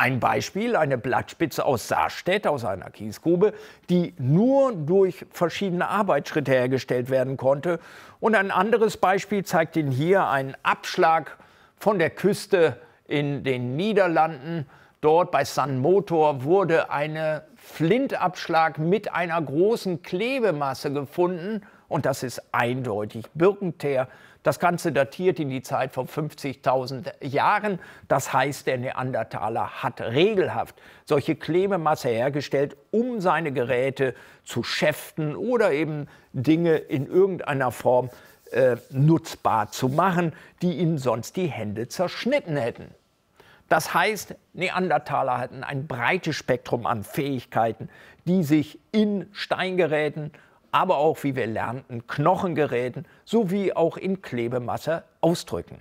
ein Beispiel, eine Blattspitze aus Saarstedt, aus einer Kiesgrube, die nur durch verschiedene Arbeitsschritte hergestellt werden konnte. Und ein anderes Beispiel zeigt Ihnen hier einen Abschlag von der Küste in den Niederlanden. Dort bei Sun Motor wurde eine Flintabschlag mit einer großen Klebemasse gefunden und das ist eindeutig Birkenteer. Das Ganze datiert in die Zeit von 50.000 Jahren. Das heißt, der Neandertaler hat regelhaft solche Klebemasse hergestellt, um seine Geräte zu schäften oder eben Dinge in irgendeiner Form äh, nutzbar zu machen, die ihm sonst die Hände zerschnitten hätten. Das heißt, Neandertaler hatten ein breites Spektrum an Fähigkeiten, die sich in Steingeräten, aber auch, wie wir lernten, Knochengeräten sowie auch in Klebemasse ausdrücken.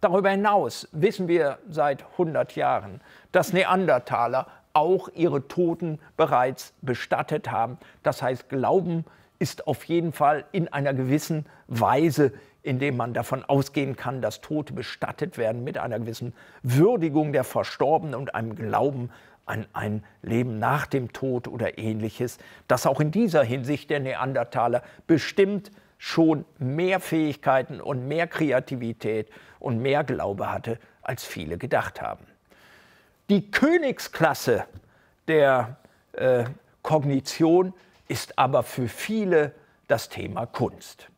Darüber hinaus wissen wir seit 100 Jahren, dass Neandertaler auch ihre Toten bereits bestattet haben. Das heißt, Glauben ist auf jeden Fall in einer gewissen Weise in dem man davon ausgehen kann, dass Tote bestattet werden mit einer gewissen Würdigung der Verstorbenen und einem Glauben an ein Leben nach dem Tod oder ähnliches, dass auch in dieser Hinsicht der Neandertaler bestimmt schon mehr Fähigkeiten und mehr Kreativität und mehr Glaube hatte, als viele gedacht haben. Die Königsklasse der äh, Kognition ist aber für viele das Thema Kunst.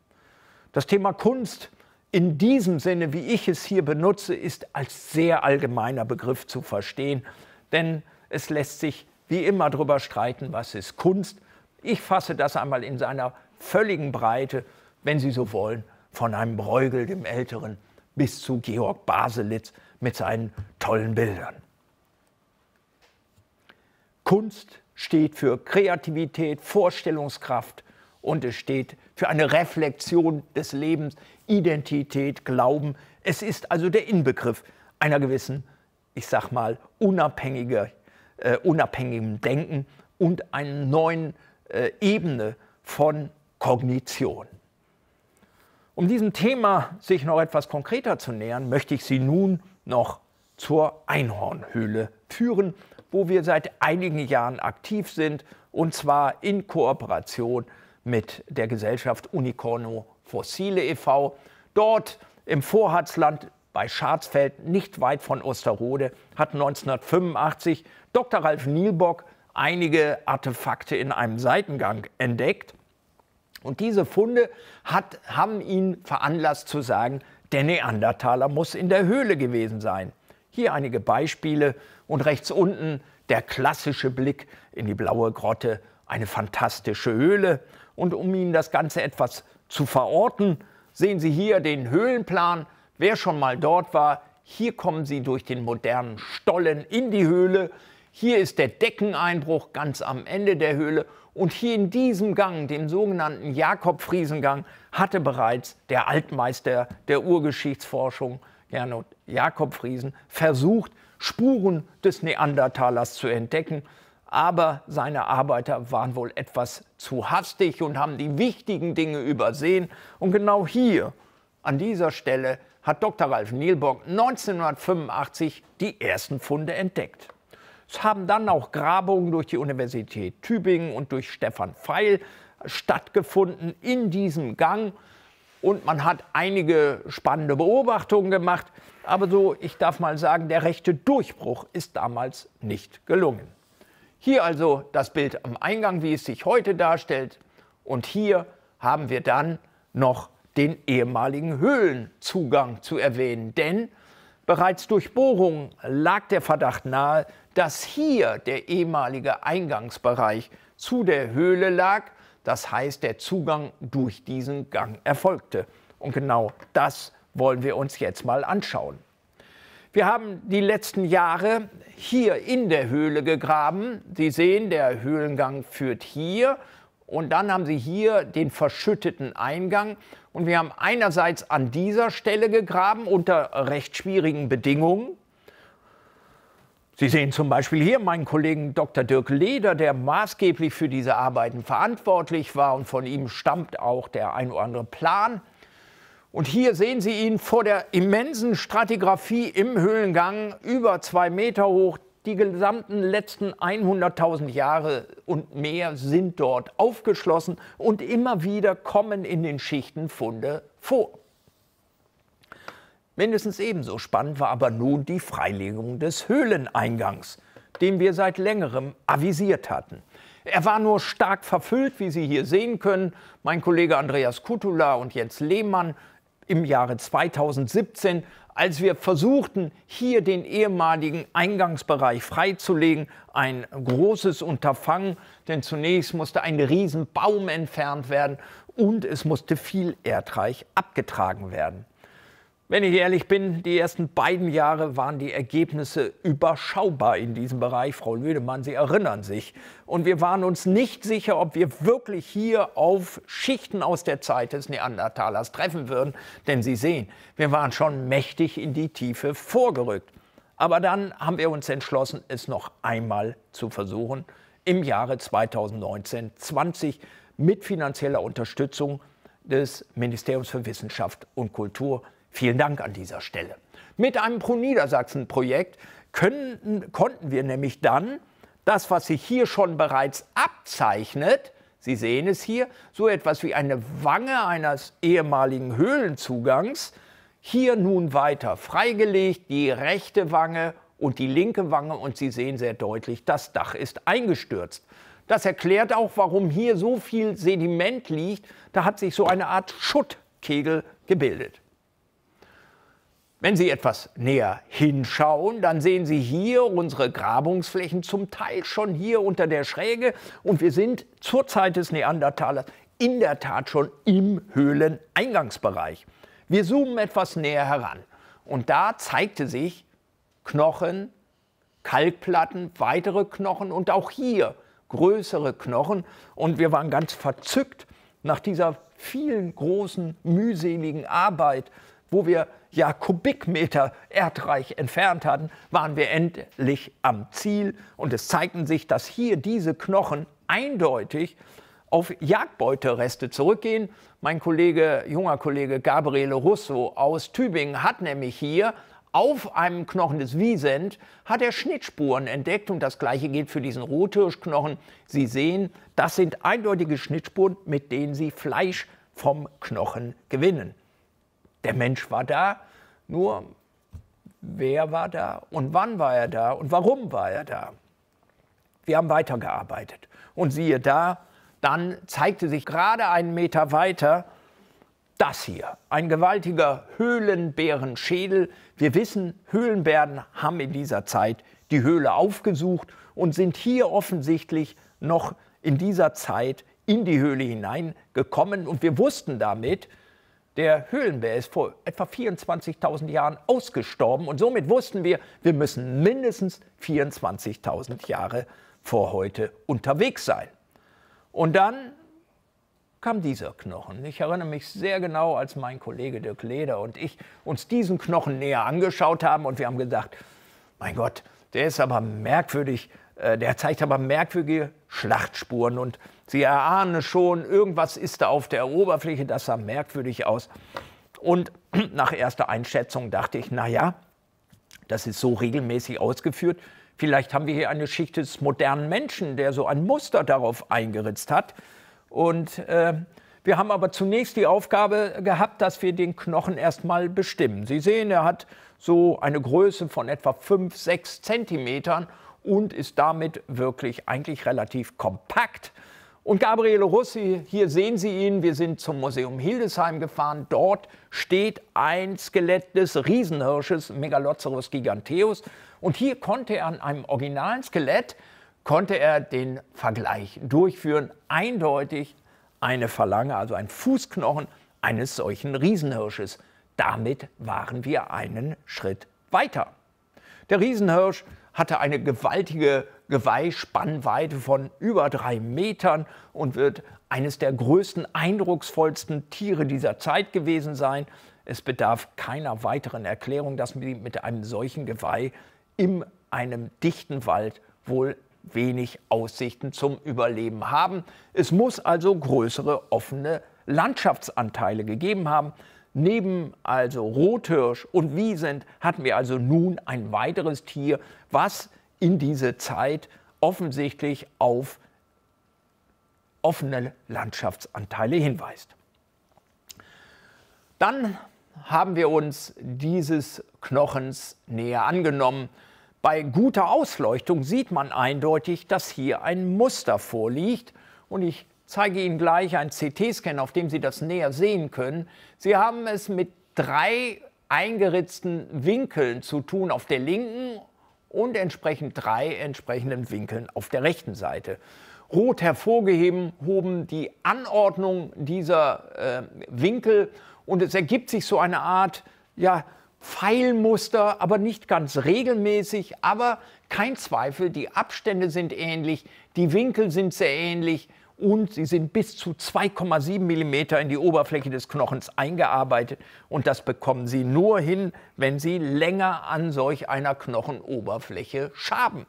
Das Thema Kunst in diesem Sinne, wie ich es hier benutze, ist als sehr allgemeiner Begriff zu verstehen, denn es lässt sich wie immer darüber streiten, was ist Kunst. Ich fasse das einmal in seiner völligen Breite, wenn Sie so wollen, von einem Bruegel dem Älteren bis zu Georg Baselitz mit seinen tollen Bildern. Kunst steht für Kreativität, Vorstellungskraft, und es steht für eine Reflexion des Lebens, Identität, Glauben. Es ist also der Inbegriff einer gewissen, ich sag mal, unabhängiger, äh, unabhängigem Denken und einer neuen äh, Ebene von Kognition. Um diesem Thema sich noch etwas konkreter zu nähern, möchte ich Sie nun noch zur Einhornhöhle führen, wo wir seit einigen Jahren aktiv sind, und zwar in Kooperation mit mit der Gesellschaft Unicorno Fossile e.V. Dort im Vorharzland bei Scharzfeld, nicht weit von Osterode, hat 1985 Dr. Ralf Nielbock einige Artefakte in einem Seitengang entdeckt. Und diese Funde hat, haben ihn veranlasst zu sagen, der Neandertaler muss in der Höhle gewesen sein. Hier einige Beispiele und rechts unten der klassische Blick in die blaue Grotte, eine fantastische Höhle. Und um Ihnen das Ganze etwas zu verorten, sehen Sie hier den Höhlenplan. Wer schon mal dort war, hier kommen Sie durch den modernen Stollen in die Höhle. Hier ist der Deckeneinbruch ganz am Ende der Höhle. Und hier in diesem Gang, dem sogenannten Jakob-Friesengang, hatte bereits der Altmeister der Urgeschichtsforschung, Gernot Jakob Friesen, versucht, Spuren des Neandertalers zu entdecken aber seine Arbeiter waren wohl etwas zu hastig und haben die wichtigen Dinge übersehen. Und genau hier, an dieser Stelle, hat Dr. Ralf Nielbock 1985 die ersten Funde entdeckt. Es haben dann auch Grabungen durch die Universität Tübingen und durch Stefan Feil stattgefunden in diesem Gang. Und man hat einige spannende Beobachtungen gemacht. Aber so, ich darf mal sagen, der rechte Durchbruch ist damals nicht gelungen. Hier also das Bild am Eingang, wie es sich heute darstellt. Und hier haben wir dann noch den ehemaligen Höhlenzugang zu erwähnen. Denn bereits durch Bohrungen lag der Verdacht nahe, dass hier der ehemalige Eingangsbereich zu der Höhle lag. Das heißt, der Zugang durch diesen Gang erfolgte. Und genau das wollen wir uns jetzt mal anschauen. Wir haben die letzten Jahre hier in der Höhle gegraben. Sie sehen, der Höhlengang führt hier und dann haben Sie hier den verschütteten Eingang. Und wir haben einerseits an dieser Stelle gegraben unter recht schwierigen Bedingungen. Sie sehen zum Beispiel hier meinen Kollegen Dr. Dirk Leder, der maßgeblich für diese Arbeiten verantwortlich war und von ihm stammt auch der ein oder andere Plan und hier sehen Sie ihn vor der immensen Stratigraphie im Höhlengang, über zwei Meter hoch. Die gesamten letzten 100.000 Jahre und mehr sind dort aufgeschlossen und immer wieder kommen in den Schichten Funde vor. Mindestens ebenso spannend war aber nun die Freilegung des Höhleneingangs, den wir seit längerem avisiert hatten. Er war nur stark verfüllt, wie Sie hier sehen können. Mein Kollege Andreas Kutula und Jens Lehmann im Jahre 2017, als wir versuchten, hier den ehemaligen Eingangsbereich freizulegen, ein großes Unterfangen, denn zunächst musste ein Riesenbaum entfernt werden und es musste viel Erdreich abgetragen werden. Wenn ich ehrlich bin, die ersten beiden Jahre waren die Ergebnisse überschaubar in diesem Bereich. Frau Lüdemann, Sie erinnern sich. Und wir waren uns nicht sicher, ob wir wirklich hier auf Schichten aus der Zeit des Neandertalers treffen würden. Denn Sie sehen, wir waren schon mächtig in die Tiefe vorgerückt. Aber dann haben wir uns entschlossen, es noch einmal zu versuchen. Im Jahre 2019, 20 mit finanzieller Unterstützung des Ministeriums für Wissenschaft und Kultur Vielen Dank an dieser Stelle. Mit einem Pro Niedersachsen Projekt konnten wir nämlich dann das, was sich hier schon bereits abzeichnet, Sie sehen es hier, so etwas wie eine Wange eines ehemaligen Höhlenzugangs, hier nun weiter freigelegt, die rechte Wange und die linke Wange und Sie sehen sehr deutlich, das Dach ist eingestürzt. Das erklärt auch, warum hier so viel Sediment liegt, da hat sich so eine Art Schuttkegel gebildet. Wenn Sie etwas näher hinschauen, dann sehen Sie hier unsere Grabungsflächen zum Teil schon hier unter der Schräge und wir sind zur Zeit des Neandertalers in der Tat schon im Höhleneingangsbereich. Wir zoomen etwas näher heran und da zeigte sich Knochen, Kalkplatten, weitere Knochen und auch hier größere Knochen und wir waren ganz verzückt nach dieser vielen großen mühseligen Arbeit, wo wir ja Kubikmeter Erdreich entfernt hatten, waren wir endlich am Ziel und es zeigten sich, dass hier diese Knochen eindeutig auf Jagdbeutereste zurückgehen. Mein Kollege, junger Kollege Gabriele Russo aus Tübingen hat nämlich hier auf einem Knochen des Wiesent hat er Schnittspuren entdeckt und das gleiche gilt für diesen Rothirschknochen. Sie sehen, das sind eindeutige Schnittspuren, mit denen Sie Fleisch vom Knochen gewinnen. Der Mensch war da, nur wer war da und wann war er da und warum war er da. Wir haben weitergearbeitet. Und siehe da, dann zeigte sich gerade einen Meter weiter das hier, ein gewaltiger Höhlenbärenschädel. Wir wissen, Höhlenbären haben in dieser Zeit die Höhle aufgesucht und sind hier offensichtlich noch in dieser Zeit in die Höhle hineingekommen. Und wir wussten damit, der Höhlenbär ist vor etwa 24.000 Jahren ausgestorben und somit wussten wir, wir müssen mindestens 24.000 Jahre vor heute unterwegs sein. Und dann kam dieser Knochen. Ich erinnere mich sehr genau, als mein Kollege Dirk Leder und ich uns diesen Knochen näher angeschaut haben und wir haben gedacht, mein Gott, der ist aber merkwürdig äh, der zeigt aber merkwürdige Schlachtspuren und sie erahnen schon, irgendwas ist da auf der Oberfläche, das sah merkwürdig aus. Und (clears throat) nach erster Einschätzung dachte ich, naja, das ist so regelmäßig ausgeführt. Vielleicht haben wir hier eine Schicht des modernen Menschen, der so ein Muster darauf eingeritzt hat. Und äh, wir haben aber zunächst die Aufgabe gehabt, dass wir den Knochen erstmal bestimmen. Sie sehen, er hat so eine Größe von etwa 5, 6 Zentimetern und ist damit wirklich eigentlich relativ kompakt. Und Gabriele Russi, hier sehen Sie ihn, wir sind zum Museum Hildesheim gefahren. Dort steht ein Skelett des Riesenhirsches Megaloceros giganteus. Und hier konnte er an einem originalen Skelett, konnte er den Vergleich durchführen. Eindeutig eine Phalange, also ein Fußknochen eines solchen Riesenhirsches. Damit waren wir einen Schritt weiter. Der Riesenhirsch hatte eine gewaltige Geweihspannweite von über drei Metern und wird eines der größten, eindrucksvollsten Tiere dieser Zeit gewesen sein. Es bedarf keiner weiteren Erklärung, dass mit einem solchen Geweih in einem dichten Wald wohl wenig Aussichten zum Überleben haben. Es muss also größere offene Landschaftsanteile gegeben haben. Neben also Rothirsch und Wiesent hatten wir also nun ein weiteres Tier, was in diese Zeit offensichtlich auf offene Landschaftsanteile hinweist. Dann haben wir uns dieses Knochens näher angenommen. Bei guter Ausleuchtung sieht man eindeutig, dass hier ein Muster vorliegt. Und ich zeige Ihnen gleich einen CT-Scan, auf dem Sie das näher sehen können. Sie haben es mit drei eingeritzten Winkeln zu tun auf der linken und entsprechend drei entsprechenden Winkeln auf der rechten Seite. Rot hervorgeheben hoben die Anordnung dieser äh, Winkel und es ergibt sich so eine Art ja, Pfeilmuster, aber nicht ganz regelmäßig, aber kein Zweifel, die Abstände sind ähnlich, die Winkel sind sehr ähnlich und sie sind bis zu 2,7 mm in die Oberfläche des Knochens eingearbeitet und das bekommen sie nur hin, wenn sie länger an solch einer Knochenoberfläche schaben.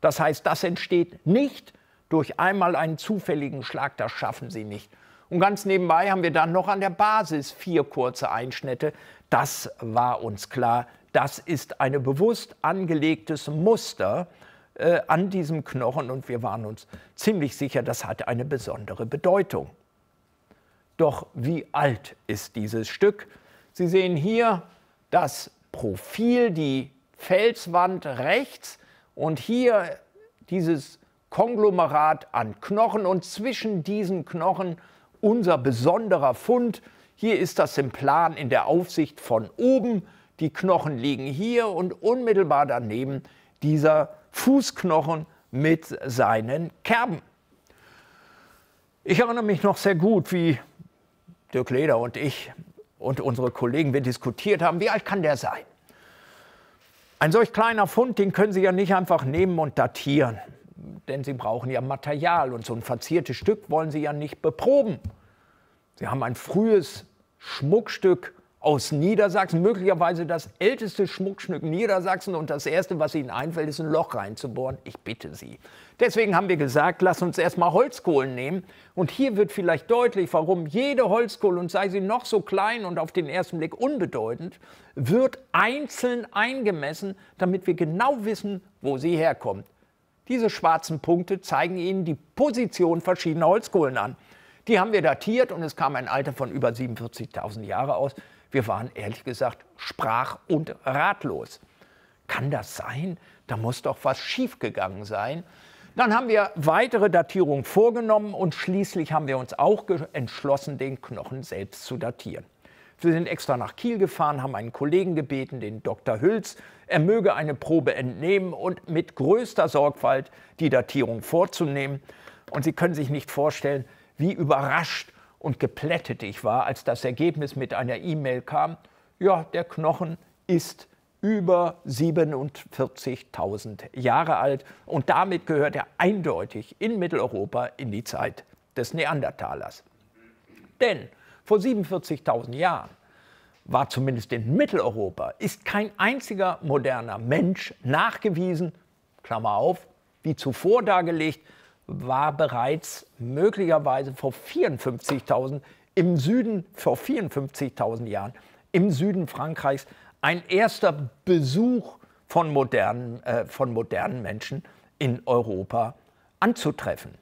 Das heißt, das entsteht nicht durch einmal einen zufälligen Schlag, das schaffen sie nicht. Und ganz nebenbei haben wir dann noch an der Basis vier kurze Einschnitte. Das war uns klar. Das ist ein bewusst angelegtes Muster, äh, an diesem Knochen und wir waren uns ziemlich sicher, das hat eine besondere Bedeutung. Doch wie alt ist dieses Stück? Sie sehen hier das Profil, die Felswand rechts und hier dieses Konglomerat an Knochen und zwischen diesen Knochen unser besonderer Fund. Hier ist das im Plan in der Aufsicht von oben. Die Knochen liegen hier und unmittelbar daneben dieser Fußknochen mit seinen Kerben. Ich erinnere mich noch sehr gut, wie Dirk Leder und ich und unsere Kollegen wir diskutiert haben, wie alt kann der sein? Ein solch kleiner Fund, den können Sie ja nicht einfach nehmen und datieren, denn Sie brauchen ja Material und so ein verziertes Stück wollen Sie ja nicht beproben. Sie haben ein frühes Schmuckstück aus Niedersachsen, möglicherweise das älteste Schmuckstück Niedersachsen und das Erste, was Ihnen einfällt, ist ein Loch reinzubohren. Ich bitte Sie. Deswegen haben wir gesagt, lass uns erstmal Holzkohlen nehmen. Und hier wird vielleicht deutlich, warum jede Holzkohle, und sei sie noch so klein und auf den ersten Blick unbedeutend, wird einzeln eingemessen, damit wir genau wissen, wo sie herkommt. Diese schwarzen Punkte zeigen Ihnen die Position verschiedener Holzkohlen an. Die haben wir datiert und es kam ein Alter von über 47.000 Jahre aus. Wir waren ehrlich gesagt sprach- und ratlos. Kann das sein? Da muss doch was schiefgegangen sein. Dann haben wir weitere Datierungen vorgenommen und schließlich haben wir uns auch entschlossen, den Knochen selbst zu datieren. Wir sind extra nach Kiel gefahren, haben einen Kollegen gebeten, den Dr. Hülz, er möge eine Probe entnehmen und mit größter Sorgfalt die Datierung vorzunehmen. Und Sie können sich nicht vorstellen, wie überrascht und geplättet ich war, als das Ergebnis mit einer E-Mail kam, ja, der Knochen ist über 47.000 Jahre alt und damit gehört er eindeutig in Mitteleuropa in die Zeit des Neandertalers. Denn vor 47.000 Jahren war zumindest in Mitteleuropa, ist kein einziger moderner Mensch nachgewiesen, Klammer auf, wie zuvor dargelegt, war bereits möglicherweise vor 54.000 im Süden, vor 54.000 Jahren im Süden Frankreichs ein erster Besuch von modernen, äh, von modernen Menschen in Europa anzutreffen.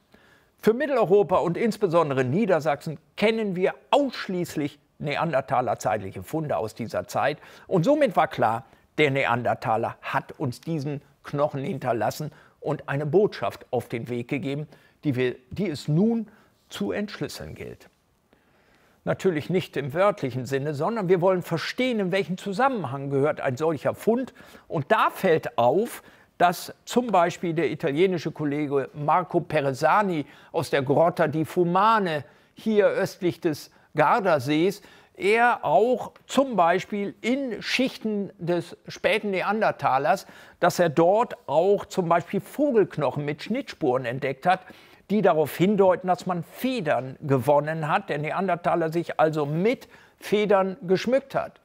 Für Mitteleuropa und insbesondere Niedersachsen kennen wir ausschließlich Neandertalerzeitliche Funde aus dieser Zeit. Und somit war klar, der Neandertaler hat uns diesen Knochen hinterlassen und eine Botschaft auf den Weg gegeben, die, wir, die es nun zu entschlüsseln gilt. Natürlich nicht im wörtlichen Sinne, sondern wir wollen verstehen, in welchen Zusammenhang gehört ein solcher Fund. Und da fällt auf, dass zum Beispiel der italienische Kollege Marco Peresani aus der Grotta di Fumane hier östlich des Gardasees er auch zum Beispiel in Schichten des späten Neandertalers, dass er dort auch zum Beispiel Vogelknochen mit Schnittspuren entdeckt hat, die darauf hindeuten, dass man Federn gewonnen hat, der Neandertaler sich also mit Federn geschmückt hat.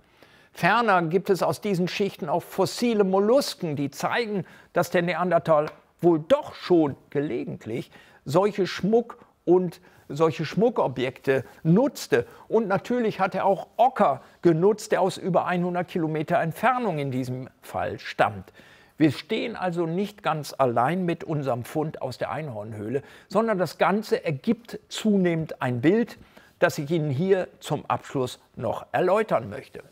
Ferner gibt es aus diesen Schichten auch fossile Mollusken, die zeigen, dass der Neandertaler wohl doch schon gelegentlich solche Schmuck- und solche Schmuckobjekte nutzte. Und natürlich hat er auch Ocker genutzt, der aus über 100 Kilometer Entfernung in diesem Fall stammt. Wir stehen also nicht ganz allein mit unserem Fund aus der Einhornhöhle, sondern das Ganze ergibt zunehmend ein Bild, das ich Ihnen hier zum Abschluss noch erläutern möchte.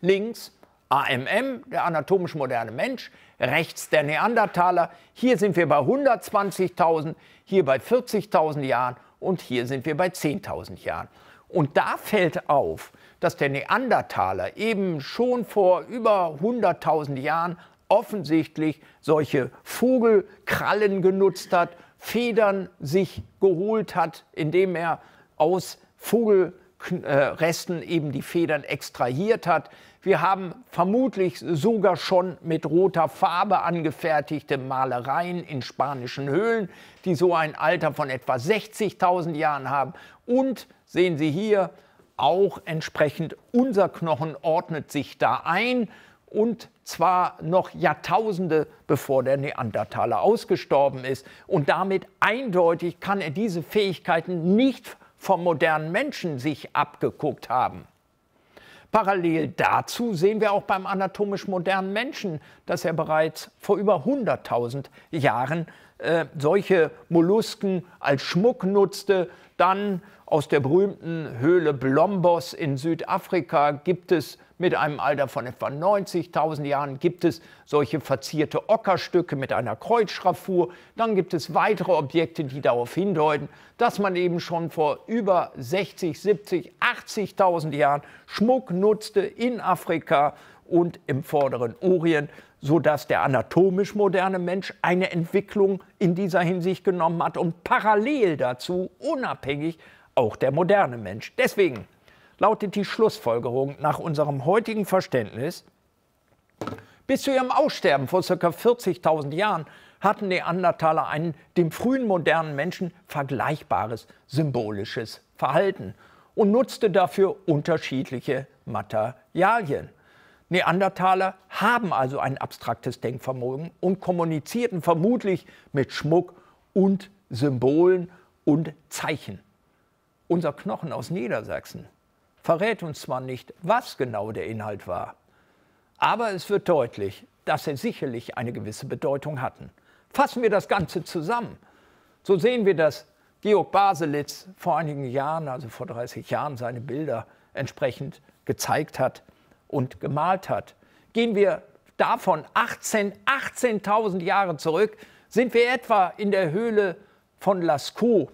Links AMM, der anatomisch moderne Mensch, rechts der Neandertaler. Hier sind wir bei 120.000, hier bei 40.000 Jahren und hier sind wir bei 10.000 Jahren. Und da fällt auf, dass der Neandertaler eben schon vor über 100.000 Jahren offensichtlich solche Vogelkrallen genutzt hat, Federn sich geholt hat, indem er aus Vogelresten äh, eben die Federn extrahiert hat. Wir haben vermutlich sogar schon mit roter Farbe angefertigte Malereien in spanischen Höhlen, die so ein Alter von etwa 60.000 Jahren haben. Und sehen Sie hier, auch entsprechend unser Knochen ordnet sich da ein und zwar noch Jahrtausende bevor der Neandertaler ausgestorben ist. Und damit eindeutig kann er diese Fähigkeiten nicht vom modernen Menschen sich abgeguckt haben. Parallel dazu sehen wir auch beim anatomisch modernen Menschen, dass er bereits vor über 100.000 Jahren äh, solche Mollusken als Schmuck nutzte. Dann aus der berühmten Höhle Blombos in Südafrika gibt es mit einem Alter von etwa 90.000 Jahren gibt es solche verzierte Ockerstücke mit einer Kreuzschraffur. Dann gibt es weitere Objekte, die darauf hindeuten, dass man eben schon vor über 60, 70, 80.000 Jahren Schmuck nutzte in Afrika und im vorderen Orient, sodass der anatomisch moderne Mensch eine Entwicklung in dieser Hinsicht genommen hat und parallel dazu unabhängig auch der moderne Mensch. Deswegen lautet die Schlussfolgerung nach unserem heutigen Verständnis, bis zu ihrem Aussterben vor ca. 40.000 Jahren hatten Neandertaler ein dem frühen modernen Menschen vergleichbares symbolisches Verhalten und nutzte dafür unterschiedliche Materialien. Neandertaler haben also ein abstraktes Denkvermögen und kommunizierten vermutlich mit Schmuck und Symbolen und Zeichen. Unser Knochen aus Niedersachsen verrät uns zwar nicht, was genau der Inhalt war, aber es wird deutlich, dass er sicherlich eine gewisse Bedeutung hatten. Fassen wir das Ganze zusammen. So sehen wir, dass Georg Baselitz vor einigen Jahren, also vor 30 Jahren, seine Bilder entsprechend gezeigt hat und gemalt hat. Gehen wir davon 18.000 18 Jahre zurück, sind wir etwa in der Höhle von Lascaux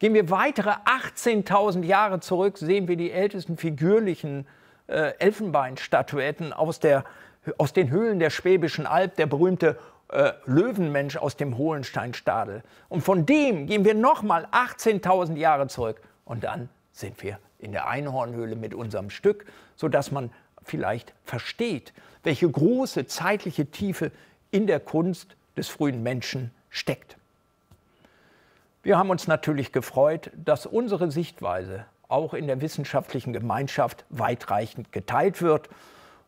Gehen wir weitere 18.000 Jahre zurück, sehen wir die ältesten figürlichen äh, Elfenbeinstatuetten aus, der, aus den Höhlen der Schwäbischen Alb, der berühmte äh, Löwenmensch aus dem Hohlensteinstadel. Und von dem gehen wir nochmal 18.000 Jahre zurück. Und dann sind wir in der Einhornhöhle mit unserem Stück, sodass man vielleicht versteht, welche große zeitliche Tiefe in der Kunst des frühen Menschen steckt. Wir haben uns natürlich gefreut, dass unsere Sichtweise auch in der wissenschaftlichen Gemeinschaft weitreichend geteilt wird.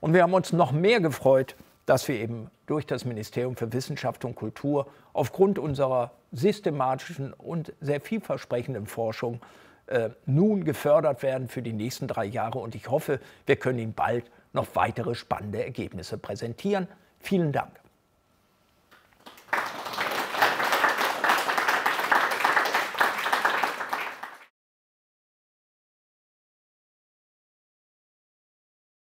Und wir haben uns noch mehr gefreut, dass wir eben durch das Ministerium für Wissenschaft und Kultur aufgrund unserer systematischen und sehr vielversprechenden Forschung äh, nun gefördert werden für die nächsten drei Jahre. Und ich hoffe, wir können Ihnen bald noch weitere spannende Ergebnisse präsentieren. Vielen Dank.